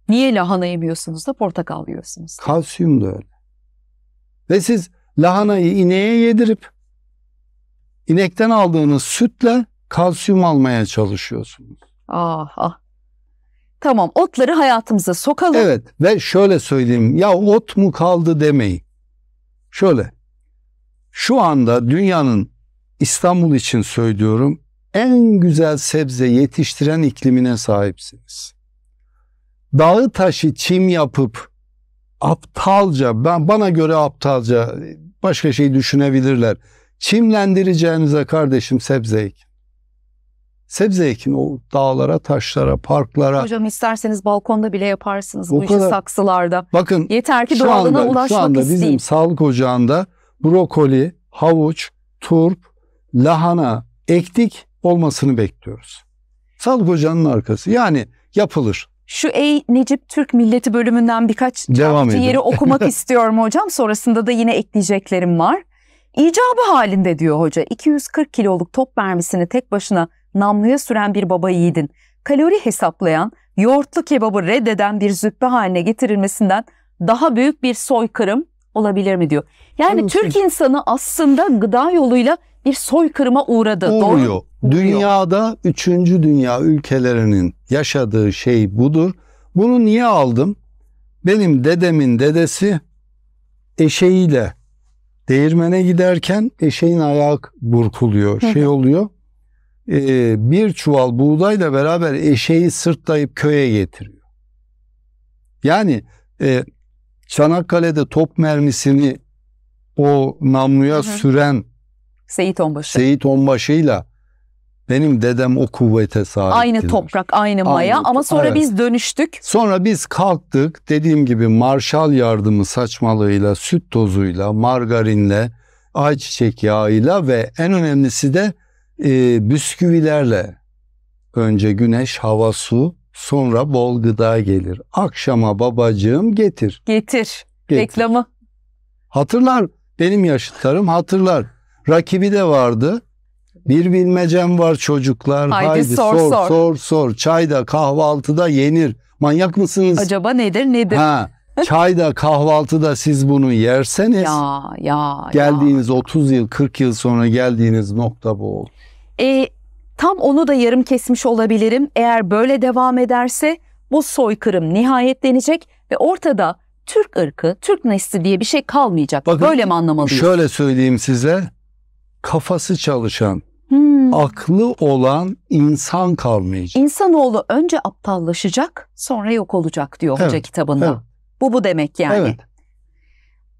Niye lahana yemiyorsunuz da portakal yiyorsunuz? Kalsiyum da öyle. Ve siz lahanayı ineğe yedirip inekten aldığınız sütle kalsiyum almaya çalışıyorsunuz. Ah ah. Tamam otları hayatımıza sokalım. Evet ve şöyle söyleyeyim ya ot mu kaldı demeyin. Şöyle şu anda dünyanın İstanbul için söylüyorum en güzel sebze yetiştiren iklimine sahipsiniz. Dağı taşı çim yapıp aptalca ben bana göre aptalca başka şey düşünebilirler. Çimlendireceğinize kardeşim sebze ekin sebze ekin o dağlara, taşlara, parklara. Hocam isterseniz balkonda bile yaparsınız o bu kadar, işi saksılarda. Bakın yeter ki doğalına ulaşmak isteyin. Şu anda isteyin. bizim sağlık ocağında brokoli, havuç, turp, lahana ektik olmasını bekliyoruz. Sağlık ocağının arkası yani yapılır. Şu Ey Necip Türk Milleti bölümünden birkaç Devam yeri okumak *laughs* istiyorum hocam. Sonrasında da yine ekleyeceklerim var. İcabı halinde diyor hoca 240 kiloluk top mermisini tek başına namluya süren bir baba yiğidin kalori hesaplayan, yoğurtlu kebabı reddeden bir züppe haline getirilmesinden daha büyük bir soykırım olabilir mi diyor. Yani Tabii Türk insanı aslında gıda yoluyla bir soykırıma uğradı. Uğruyor. Doğru. Dünyada üçüncü dünya ülkelerinin yaşadığı şey budur. Bunu niye aldım? Benim dedemin dedesi eşeğiyle değirmene giderken eşeğin ayak burkuluyor, şey oluyor e, bir çuval buğdayla beraber eşeği sırtlayıp köye getiriyor. Yani e, Çanakkale'de top mermisini o namluya hı hı. süren Seyit Onbaşı. Seyit Onbaşı'yla benim dedem o kuvvete sahip. Aynı toprak, aynı maya aynı, ama sonra evet. biz dönüştük. Sonra biz kalktık. Dediğim gibi marşal yardımı saçmalığıyla, süt tozuyla, margarinle, ayçiçek yağıyla ve en önemlisi de e, bisküvilerle önce güneş, hava, su sonra bol gıda gelir. Akşama babacığım getir. Getir. getir. Reklamı. Hatırlar benim yaşıtlarım hatırlar. Rakibi de vardı. Bir bilmecem var çocuklar. Haydi, Haydi sor, sor sor sor Çayda kahvaltıda yenir. Manyak mısınız? Acaba nedir nedir? Ha. Çayda kahvaltıda siz bunu yerseniz ya, ya, geldiğiniz ya. 30 yıl 40 yıl sonra geldiğiniz nokta bu oldu. E, tam onu da yarım kesmiş olabilirim. Eğer böyle devam ederse bu soykırım nihayetlenecek ve ortada Türk ırkı, Türk nesli diye bir şey kalmayacak. Bakın, Böyle mi anlamalıyız? Şöyle söyleyeyim size. Kafası çalışan, hmm. aklı olan insan kalmayacak. İnsanoğlu önce aptallaşacak, sonra yok olacak diyor evet, hoca kitabında. Evet. Bu bu demek yani. Evet.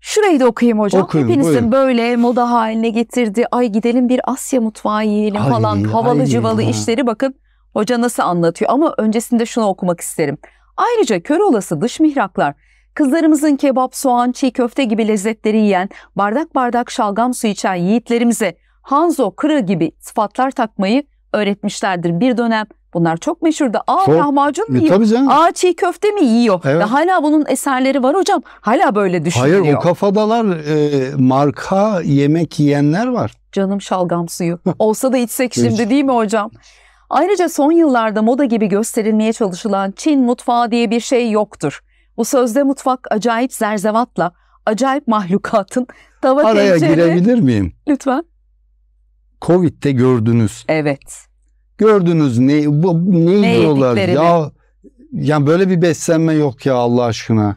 Şurayı da okuyayım hocam. Okuyun, Hepinizin buyurun. böyle moda haline getirdi. ay gidelim bir Asya mutfağı yiyelim ay, falan havalı ay, cıvalı ha. işleri bakın hoca nasıl anlatıyor. Ama öncesinde şunu okumak isterim. Ayrıca kör olası dış mihraklar kızlarımızın kebap, soğan, çiğ köfte gibi lezzetleri yiyen, bardak bardak şalgam su içen yiğitlerimize Hanzo, Kırı gibi sıfatlar takmayı öğretmişlerdir. Bir dönem Bunlar çok meşhur da aa çok, lahmacun mu e, yiyor? Tabii Aa çiğ köfte mi yiyor? Evet. Ve hala bunun eserleri var hocam. Hala böyle düşünüyor. Hayır o kafadalar e, marka yemek yiyenler var. Canım şalgam suyu. Olsa da içsek şimdi değil mi hocam? Ayrıca son yıllarda moda gibi gösterilmeye çalışılan Çin mutfağı diye bir şey yoktur. Bu sözde mutfak acayip zerzevatla, acayip mahlukatın tava Araya tencere... girebilir miyim? Lütfen. Covid'de gördünüz. Evet. Gördünüz ne bu ne, yiyorlar ya yani böyle bir beslenme yok ya Allah aşkına.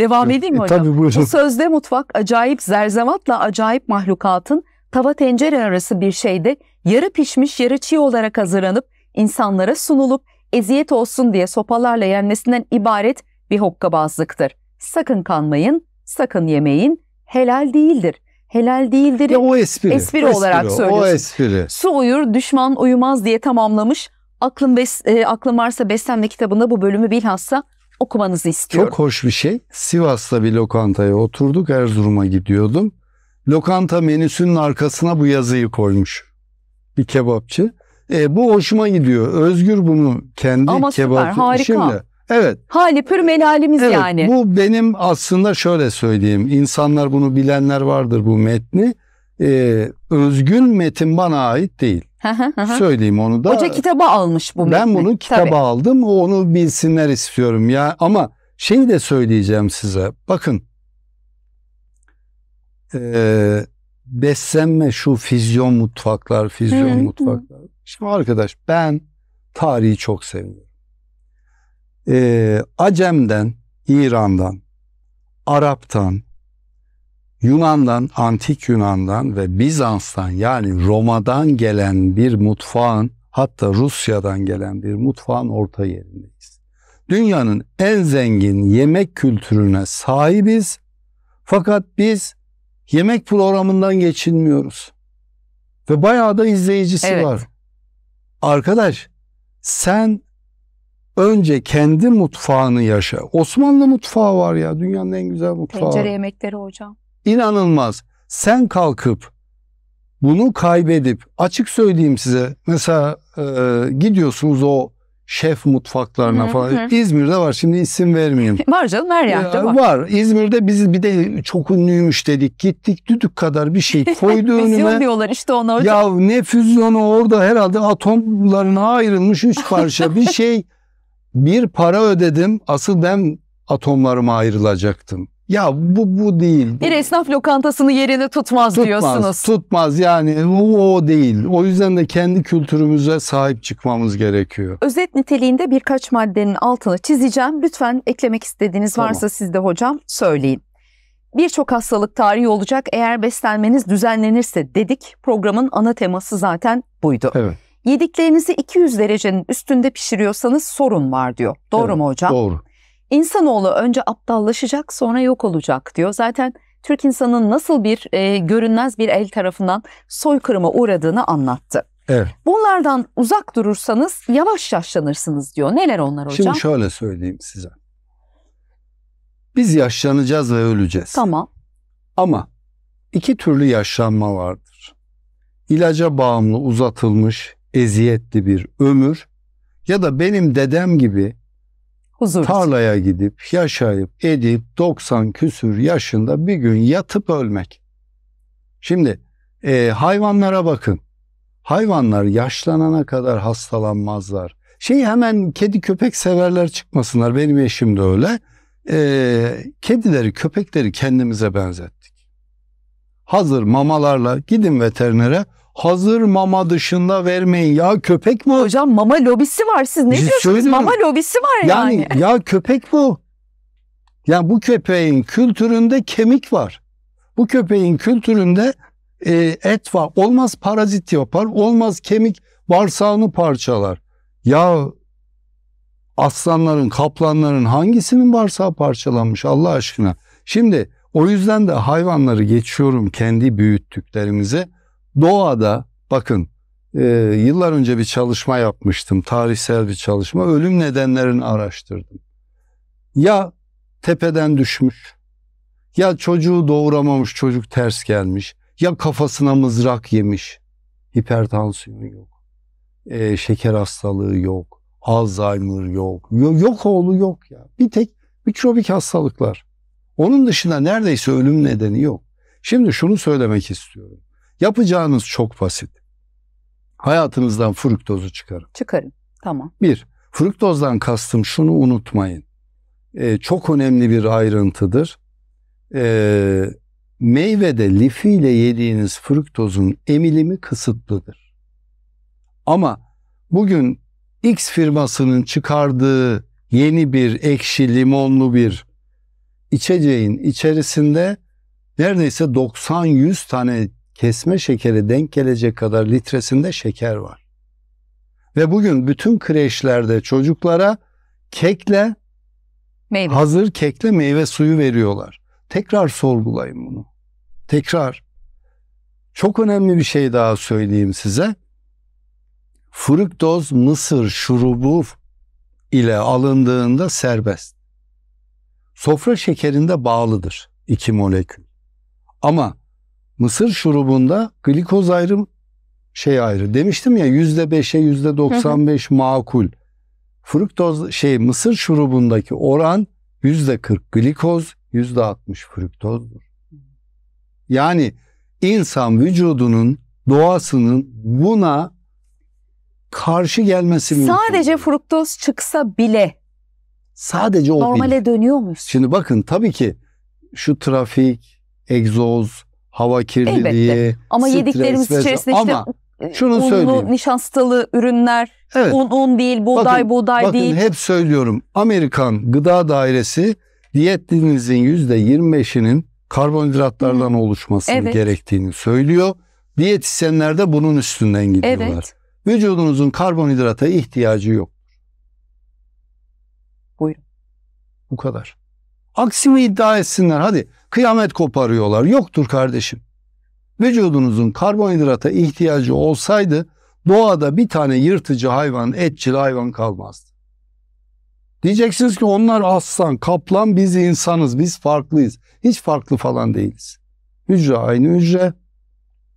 Devam edeyim mi e, hocam? tabii buyurun. Bu sözde mutfak acayip zerzevatla acayip mahlukatın tava tencere arası bir şeyde yarı pişmiş yarı çiğ olarak hazırlanıp insanlara sunulup eziyet olsun diye sopalarla yenmesinden ibaret bir hokkabazlıktır. Sakın kanmayın, sakın yemeyin, helal değildir helal değildir. Ya o espri. Espri, espri olarak söylüyorsun. O espri. Su uyur düşman uyumaz diye tamamlamış. Aklım, bes, e, Aklım Varsa Beslenme kitabında bu bölümü bilhassa okumanızı istiyorum. Çok hoş bir şey. Sivas'ta bir lokantaya oturduk. Erzurum'a gidiyordum. Lokanta menüsünün arkasına bu yazıyı koymuş. Bir kebapçı. E, bu hoşuma gidiyor. Özgür bunu kendi kebapçı. Ama süper harika. Şimdi, Evet. Hali pür melalimiz evet, yani. Bu benim aslında şöyle söyleyeyim. İnsanlar bunu bilenler vardır bu metni. Ee, özgün metin bana ait değil. söyleyeyim onu da. Hoca kitaba almış bu metni. Ben bunu kitaba Tabii. aldım. Onu bilsinler istiyorum ya. Ama şey de söyleyeceğim size. Bakın. Ee, beslenme şu fizyon mutfaklar, fizyon mutfaklar. Şimdi arkadaş ben tarihi çok seviyorum e, Acem'den, İran'dan, Arap'tan, Yunan'dan, antik Yunan'dan ve Bizans'tan yani Roma'dan gelen bir mutfağın hatta Rusya'dan gelen bir mutfağın orta yerindeyiz. Dünyanın en zengin yemek kültürüne sahibiz fakat biz yemek programından geçinmiyoruz. Ve bayağı da izleyicisi evet. var. Arkadaş sen Önce kendi mutfağını yaşa. Osmanlı mutfağı var ya dünyanın en güzel mutfağı. Tencere yemekleri hocam. İnanılmaz. Sen kalkıp bunu kaybedip açık söyleyeyim size mesela e, gidiyorsunuz o şef mutfaklarına hı, falan. Hı. İzmir'de var şimdi isim vermeyeyim. *laughs* Var canım her yerde e, var. Var. İzmir'de biz bir de çok ünlüymüş dedik. Gittik düdük kadar bir şey *laughs* koydu önüme. Füzyon diyorlar işte ona hocam. Ya ne füzyonu orada herhalde atomlarına ayrılmış üç parça bir şey. *laughs* bir para ödedim asıl ben atomlarıma ayrılacaktım. Ya bu bu değil. Bir esnaf lokantasını yerini tutmaz, tutmaz diyorsunuz. Tutmaz yani o, o değil. O yüzden de kendi kültürümüze sahip çıkmamız gerekiyor. Özet niteliğinde birkaç maddenin altını çizeceğim. Lütfen eklemek istediğiniz tamam. varsa siz de hocam söyleyin. Birçok hastalık tarihi olacak eğer beslenmeniz düzenlenirse dedik. Programın ana teması zaten buydu. Evet. Yediklerinizi 200 derecenin üstünde pişiriyorsanız sorun var diyor. Doğru evet, mu hocam? Doğru. İnsanoğlu önce aptallaşacak sonra yok olacak diyor. Zaten Türk insanının nasıl bir e, görünmez bir el tarafından soykırıma uğradığını anlattı. Evet. Bunlardan uzak durursanız yavaş yaşlanırsınız diyor. Neler onlar hocam? Şimdi şöyle söyleyeyim size. Biz yaşlanacağız ve öleceğiz. Tamam. Ama iki türlü yaşlanma vardır. İlaca bağımlı uzatılmış eziyetli bir ömür ya da benim dedem gibi Huzur tarlaya gidip yaşayıp edip 90 küsür yaşında bir gün yatıp ölmek. Şimdi e, hayvanlara bakın. Hayvanlar yaşlanana kadar hastalanmazlar. Şey hemen kedi köpek severler çıkmasınlar. Benim eşim de öyle. E, kedileri köpekleri kendimize benzettik. Hazır mamalarla gidin veterinere hazır mama dışında vermeyin. Ya köpek bu. Hocam mama lobisi var. Siz ne Biz şey diyorsunuz? Mama lobisi var yani. Yani *laughs* ya köpek bu. Yani bu köpeğin kültüründe kemik var. Bu köpeğin kültüründe e, et var. Olmaz parazit yapar. Olmaz kemik bağırsağını parçalar. Ya aslanların, kaplanların hangisinin bağırsağı parçalanmış Allah aşkına? Şimdi o yüzden de hayvanları geçiyorum kendi büyüttüklerimize doğada bakın e, yıllar önce bir çalışma yapmıştım. Tarihsel bir çalışma. Ölüm nedenlerini araştırdım. Ya tepeden düşmüş. Ya çocuğu doğuramamış çocuk ters gelmiş. Ya kafasına mızrak yemiş. Hipertansiyon yok. E, şeker hastalığı yok. Alzheimer yok. Yok, yok oğlu yok ya. Bir tek mikrobik hastalıklar. Onun dışında neredeyse ölüm nedeni yok. Şimdi şunu söylemek istiyorum. Yapacağınız çok basit. Hayatınızdan fruktozu çıkarın. Çıkarın. Tamam. Bir, fruktozdan kastım şunu unutmayın. Ee, çok önemli bir ayrıntıdır. Ee, meyvede lifiyle yediğiniz fruktozun emilimi kısıtlıdır. Ama bugün X firmasının çıkardığı yeni bir ekşi limonlu bir içeceğin içerisinde neredeyse 90-100 tane kesme şekeri denk gelecek kadar litresinde şeker var. Ve bugün bütün kreşlerde çocuklara kekle meyve. hazır kekle meyve suyu veriyorlar. Tekrar sorgulayın bunu. Tekrar. Çok önemli bir şey daha söyleyeyim size. Fruktoz mısır şurubu ile alındığında serbest. Sofra şekerinde bağlıdır iki molekül. Ama Mısır şurubunda glikoz ayrı şey ayrı. Demiştim ya yüzde beşe yüzde doksan makul. Fruktoz şey mısır şurubundaki oran yüzde kırk glikoz yüzde altmış fruktozdur. Yani insan vücudunun doğasının buna karşı gelmesi Sadece mümkün. Sadece fruktoz çıksa bile Sadece o normale bilir. dönüyor muyuz? Şimdi bakın tabii ki şu trafik, egzoz, hava kirliliği, Elbette. ama yediklerimiz ve... içerisinde işte şunu unlu, söyleyeyim. nişastalı ürünler, evet. un un değil, buğday bakın, buğday bakın, değil. Bakın hep söylüyorum. Amerikan Gıda Dairesi diyetinizin %25'inin karbonhidratlardan Hı. oluşmasını evet. gerektiğini söylüyor. Diyetisyenler de bunun üstünden gidiyorlar. Evet. Vücudunuzun karbonhidrata ihtiyacı yok. Buyurun. Bu kadar. Aksini iddia etsinler hadi. Kıyamet koparıyorlar. Yoktur kardeşim. Vücudunuzun karbonhidrata ihtiyacı olsaydı doğada bir tane yırtıcı hayvan, etçil hayvan kalmazdı. Diyeceksiniz ki onlar aslan, kaplan, biz insanız, biz farklıyız. Hiç farklı falan değiliz. Hücre aynı hücre,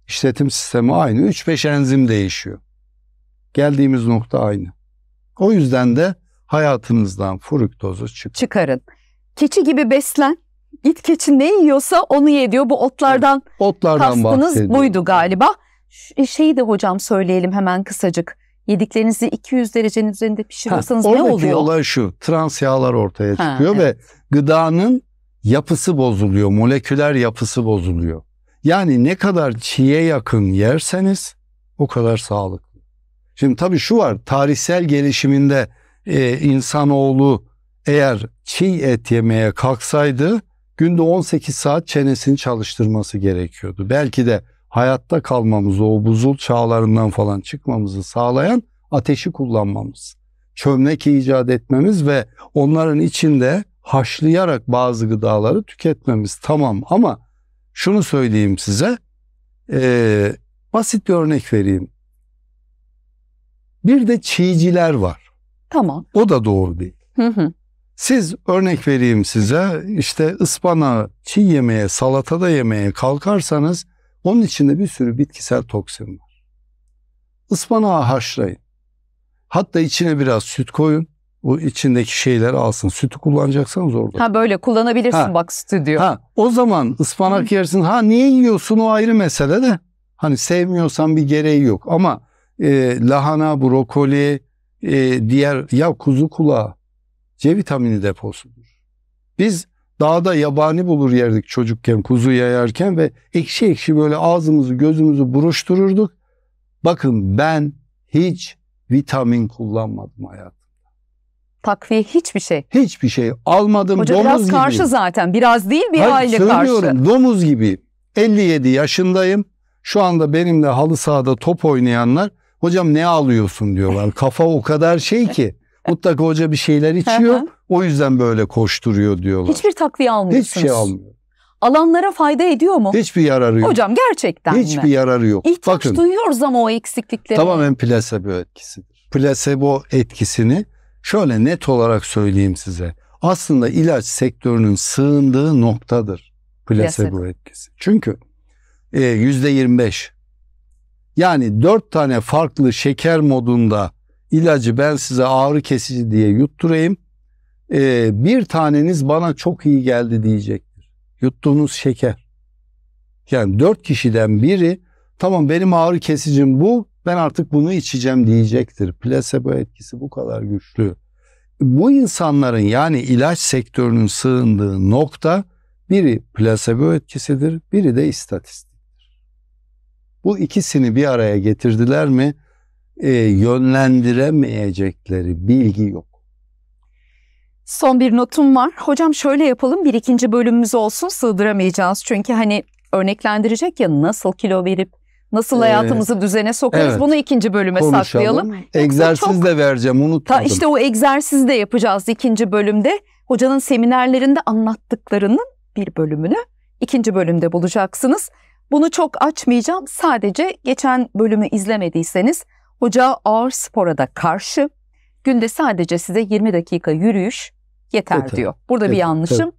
işletim sistemi aynı, 3-5 enzim değişiyor. Geldiğimiz nokta aynı. O yüzden de hayatınızdan fruktozu çık. çıkarın keçi gibi beslen. Git keçi ne yiyorsa onu ye diyor. Bu otlardan, otlardan kastınız buydu galiba. Şeyi de hocam söyleyelim hemen kısacık. Yediklerinizi 200 derecenin üzerinde pişiriyorsanız ne oluyor? Oradaki olay şu. Trans yağlar ortaya çıkıyor evet. ve gıdanın yapısı bozuluyor. Moleküler yapısı bozuluyor. Yani ne kadar çiğe yakın yerseniz o kadar sağlıklı. Şimdi tabii şu var. Tarihsel gelişiminde e, insanoğlu eğer çiğ et yemeye kalksaydı günde 18 saat çenesini çalıştırması gerekiyordu. Belki de hayatta kalmamızı, o buzul çağlarından falan çıkmamızı sağlayan ateşi kullanmamız. Çömlek icat etmemiz ve onların içinde haşlayarak bazı gıdaları tüketmemiz tamam ama şunu söyleyeyim size e, basit bir örnek vereyim. Bir de çiğciler var. Tamam. O da doğru değil. Hı hı. Siz örnek vereyim size işte ıspanağı çiğ yemeye salata da yemeye kalkarsanız onun içinde bir sürü bitkisel toksin var. Ispanağı haşlayın. Hatta içine biraz süt koyun. Bu içindeki şeyleri alsın. Sütü kullanacaksanız orada. Ha böyle kullanabilirsin ha. bak sütü Ha o zaman ıspanak Hı. yersin. Ha niye yiyorsun o ayrı mesele de. Hani sevmiyorsan bir gereği yok ama e, lahana, brokoli, e, diğer ya kuzu kulağı C vitamini deposudur. Biz dağda yabani bulur yerdik çocukken kuzu yayarken ve ekşi ekşi böyle ağzımızı gözümüzü buruştururduk. Bakın ben hiç vitamin kullanmadım hayatımda. Takviye hiçbir şey. Hiçbir şey almadım Hoca domuz biraz gibi. karşı zaten biraz değil bir Hayır, aile söylüyorum, karşı. domuz gibi 57 yaşındayım. Şu anda benimle halı sahada top oynayanlar hocam ne alıyorsun diyorlar. Kafa o kadar şey ki Mutlaka hoca bir şeyler içiyor. o yüzden böyle koşturuyor diyorlar. Hiçbir takviye almıyorsunuz. Hiçbir şey almıyor. Alanlara fayda ediyor mu? Hiçbir yararı yok. Hocam gerçekten Hiçbir mi? Hiçbir yararı yok. İhtiyaç Bakın, duyuyoruz ama o eksiklikleri. Tamamen plasebo etkisi. Plasebo etkisini şöyle net olarak söyleyeyim size. Aslında ilaç sektörünün sığındığı noktadır plasebo, plasebo. etkisi. Çünkü e, yüzde 25 yani dört tane farklı şeker modunda ilacı ben size ağrı kesici diye yutturayım. Ee, bir taneniz bana çok iyi geldi diyecektir. Yuttuğunuz şeker. Yani dört kişiden biri tamam benim ağrı kesicim bu ben artık bunu içeceğim diyecektir. Plasebo etkisi bu kadar güçlü. Bu insanların yani ilaç sektörünün sığındığı nokta biri plasebo etkisidir, biri de istatistiktir. Bu ikisini bir araya getirdiler mi? e, yönlendiremeyecekleri bilgi yok. Son bir notum var. Hocam şöyle yapalım bir ikinci bölümümüz olsun sığdıramayacağız. Çünkü hani örneklendirecek ya nasıl kilo verip Nasıl ee, hayatımızı ee, düzene sokarız? Evet. Bunu ikinci bölüme Konuşalım. saklayalım. Egzersiz çok, de vereceğim unutmadım. Ta işte o egzersiz de yapacağız ikinci bölümde. Hocanın seminerlerinde anlattıklarının bir bölümünü ikinci bölümde bulacaksınız. Bunu çok açmayacağım. Sadece geçen bölümü izlemediyseniz Hoca ağır spora da karşı. Günde sadece size 20 dakika yürüyüş yeter evet, diyor. Burada evet, bir yanlışım evet.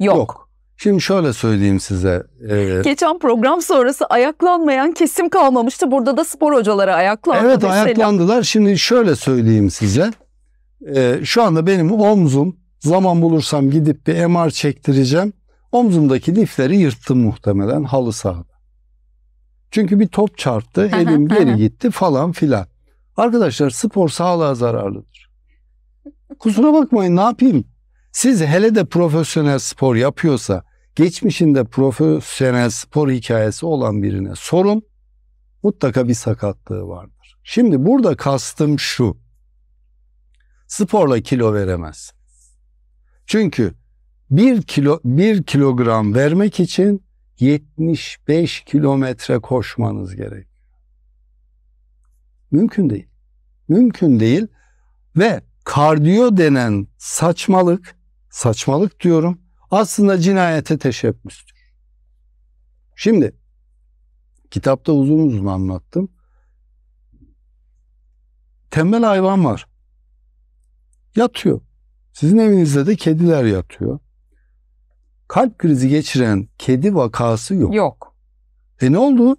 yok. yok. Şimdi şöyle söyleyeyim size. E... Geçen program sonrası ayaklanmayan kesim kalmamıştı. Burada da spor hocaları ayaklandı. Evet mesela. ayaklandılar. Şimdi şöyle söyleyeyim size. E, şu anda benim omzum zaman bulursam gidip bir MR çektireceğim. Omzumdaki lifleri yırttım muhtemelen halı sahada. Çünkü bir top çarptı, elim geri gitti falan filan. Arkadaşlar spor sağlığa zararlıdır. Kusura bakmayın ne yapayım? Siz hele de profesyonel spor yapıyorsa, geçmişinde profesyonel spor hikayesi olan birine sorun. Mutlaka bir sakatlığı vardır. Şimdi burada kastım şu. Sporla kilo veremez. Çünkü bir kilo bir kilogram vermek için 75 kilometre koşmanız gerek. Mümkün değil. Mümkün değil ve kardiyo denen saçmalık, saçmalık diyorum aslında cinayete teşebbüstür. Şimdi kitapta uzun uzun anlattım. Tembel hayvan var. Yatıyor. Sizin evinizde de kediler yatıyor kalp krizi geçiren kedi vakası yok. Yok. E ne oldu?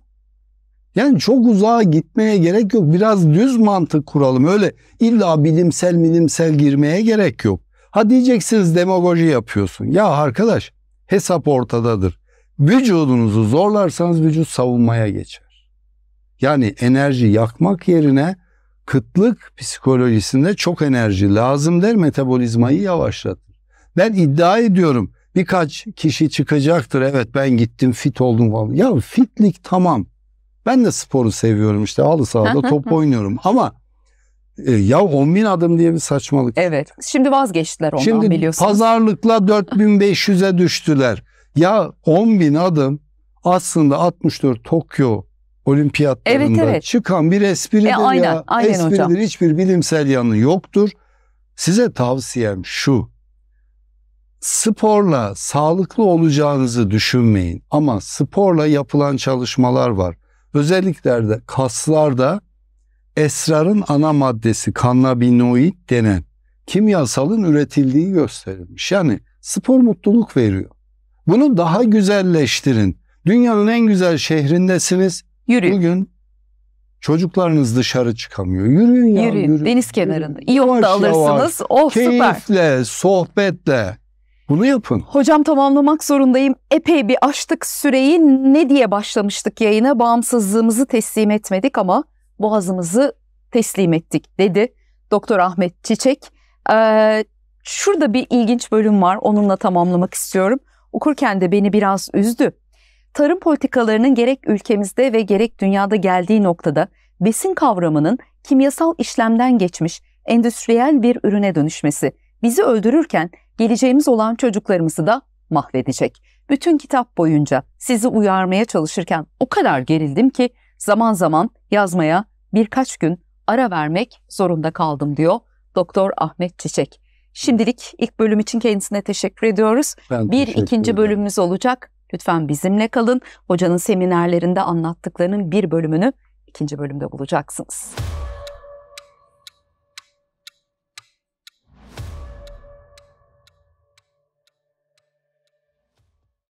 Yani çok uzağa gitmeye gerek yok. Biraz düz mantık kuralım. Öyle illa bilimsel bilimsel girmeye gerek yok. Ha diyeceksiniz demagoji yapıyorsun. Ya arkadaş hesap ortadadır. Vücudunuzu zorlarsanız vücut savunmaya geçer. Yani enerji yakmak yerine kıtlık psikolojisinde çok enerji lazım der metabolizmayı yavaşlatır. Ben iddia ediyorum Birkaç kişi çıkacaktır. Evet ben gittim fit oldum falan. Ya fitlik tamam. Ben de sporu seviyorum işte halı sahada top *laughs* oynuyorum ama e, ya 10 bin adım diye bir saçmalık. Evet şimdi vazgeçtiler ondan şimdi biliyorsunuz. pazarlıkla 4500'e *laughs* düştüler. Ya 10 bin adım aslında 64 Tokyo olimpiyatlarında evet, evet. çıkan bir espridir e, aynen, ya. Aynen espridir hocam. hiçbir bilimsel yanı yoktur. Size tavsiyem şu sporla sağlıklı olacağınızı düşünmeyin ama sporla yapılan çalışmalar var. Özelliklerde kaslarda esrarın ana maddesi kannabinoid denen kimyasalın üretildiği gösterilmiş. Yani spor mutluluk veriyor. Bunu daha güzelleştirin. Dünyanın en güzel şehrindesiniz. Yürüyün. Bugün çocuklarınız dışarı çıkamıyor. Yürüyün ya. Yürüyün. yürüyün. Deniz kenarında. Yürüyün. İyi yavaş, da alırsınız. Yavaş, oh keyifle, süper. Keyifle, sohbetle. Bunu yapın. Hocam tamamlamak zorundayım. Epey bir açtık süreyi ne diye başlamıştık yayına? Bağımsızlığımızı teslim etmedik ama boğazımızı teslim ettik dedi Doktor Ahmet Çiçek. Ee, şurada bir ilginç bölüm var onunla tamamlamak istiyorum. Okurken de beni biraz üzdü. Tarım politikalarının gerek ülkemizde ve gerek dünyada geldiği noktada besin kavramının kimyasal işlemden geçmiş endüstriyel bir ürüne dönüşmesi bizi öldürürken geleceğimiz olan çocuklarımızı da mahvedecek. Bütün kitap boyunca sizi uyarmaya çalışırken o kadar gerildim ki zaman zaman yazmaya birkaç gün ara vermek zorunda kaldım diyor Doktor Ahmet Çiçek. Şimdilik ilk bölüm için kendisine teşekkür ediyoruz. Ben bir teşekkür ikinci bölümümüz olacak. Lütfen bizimle kalın. Hocanın seminerlerinde anlattıklarının bir bölümünü ikinci bölümde bulacaksınız.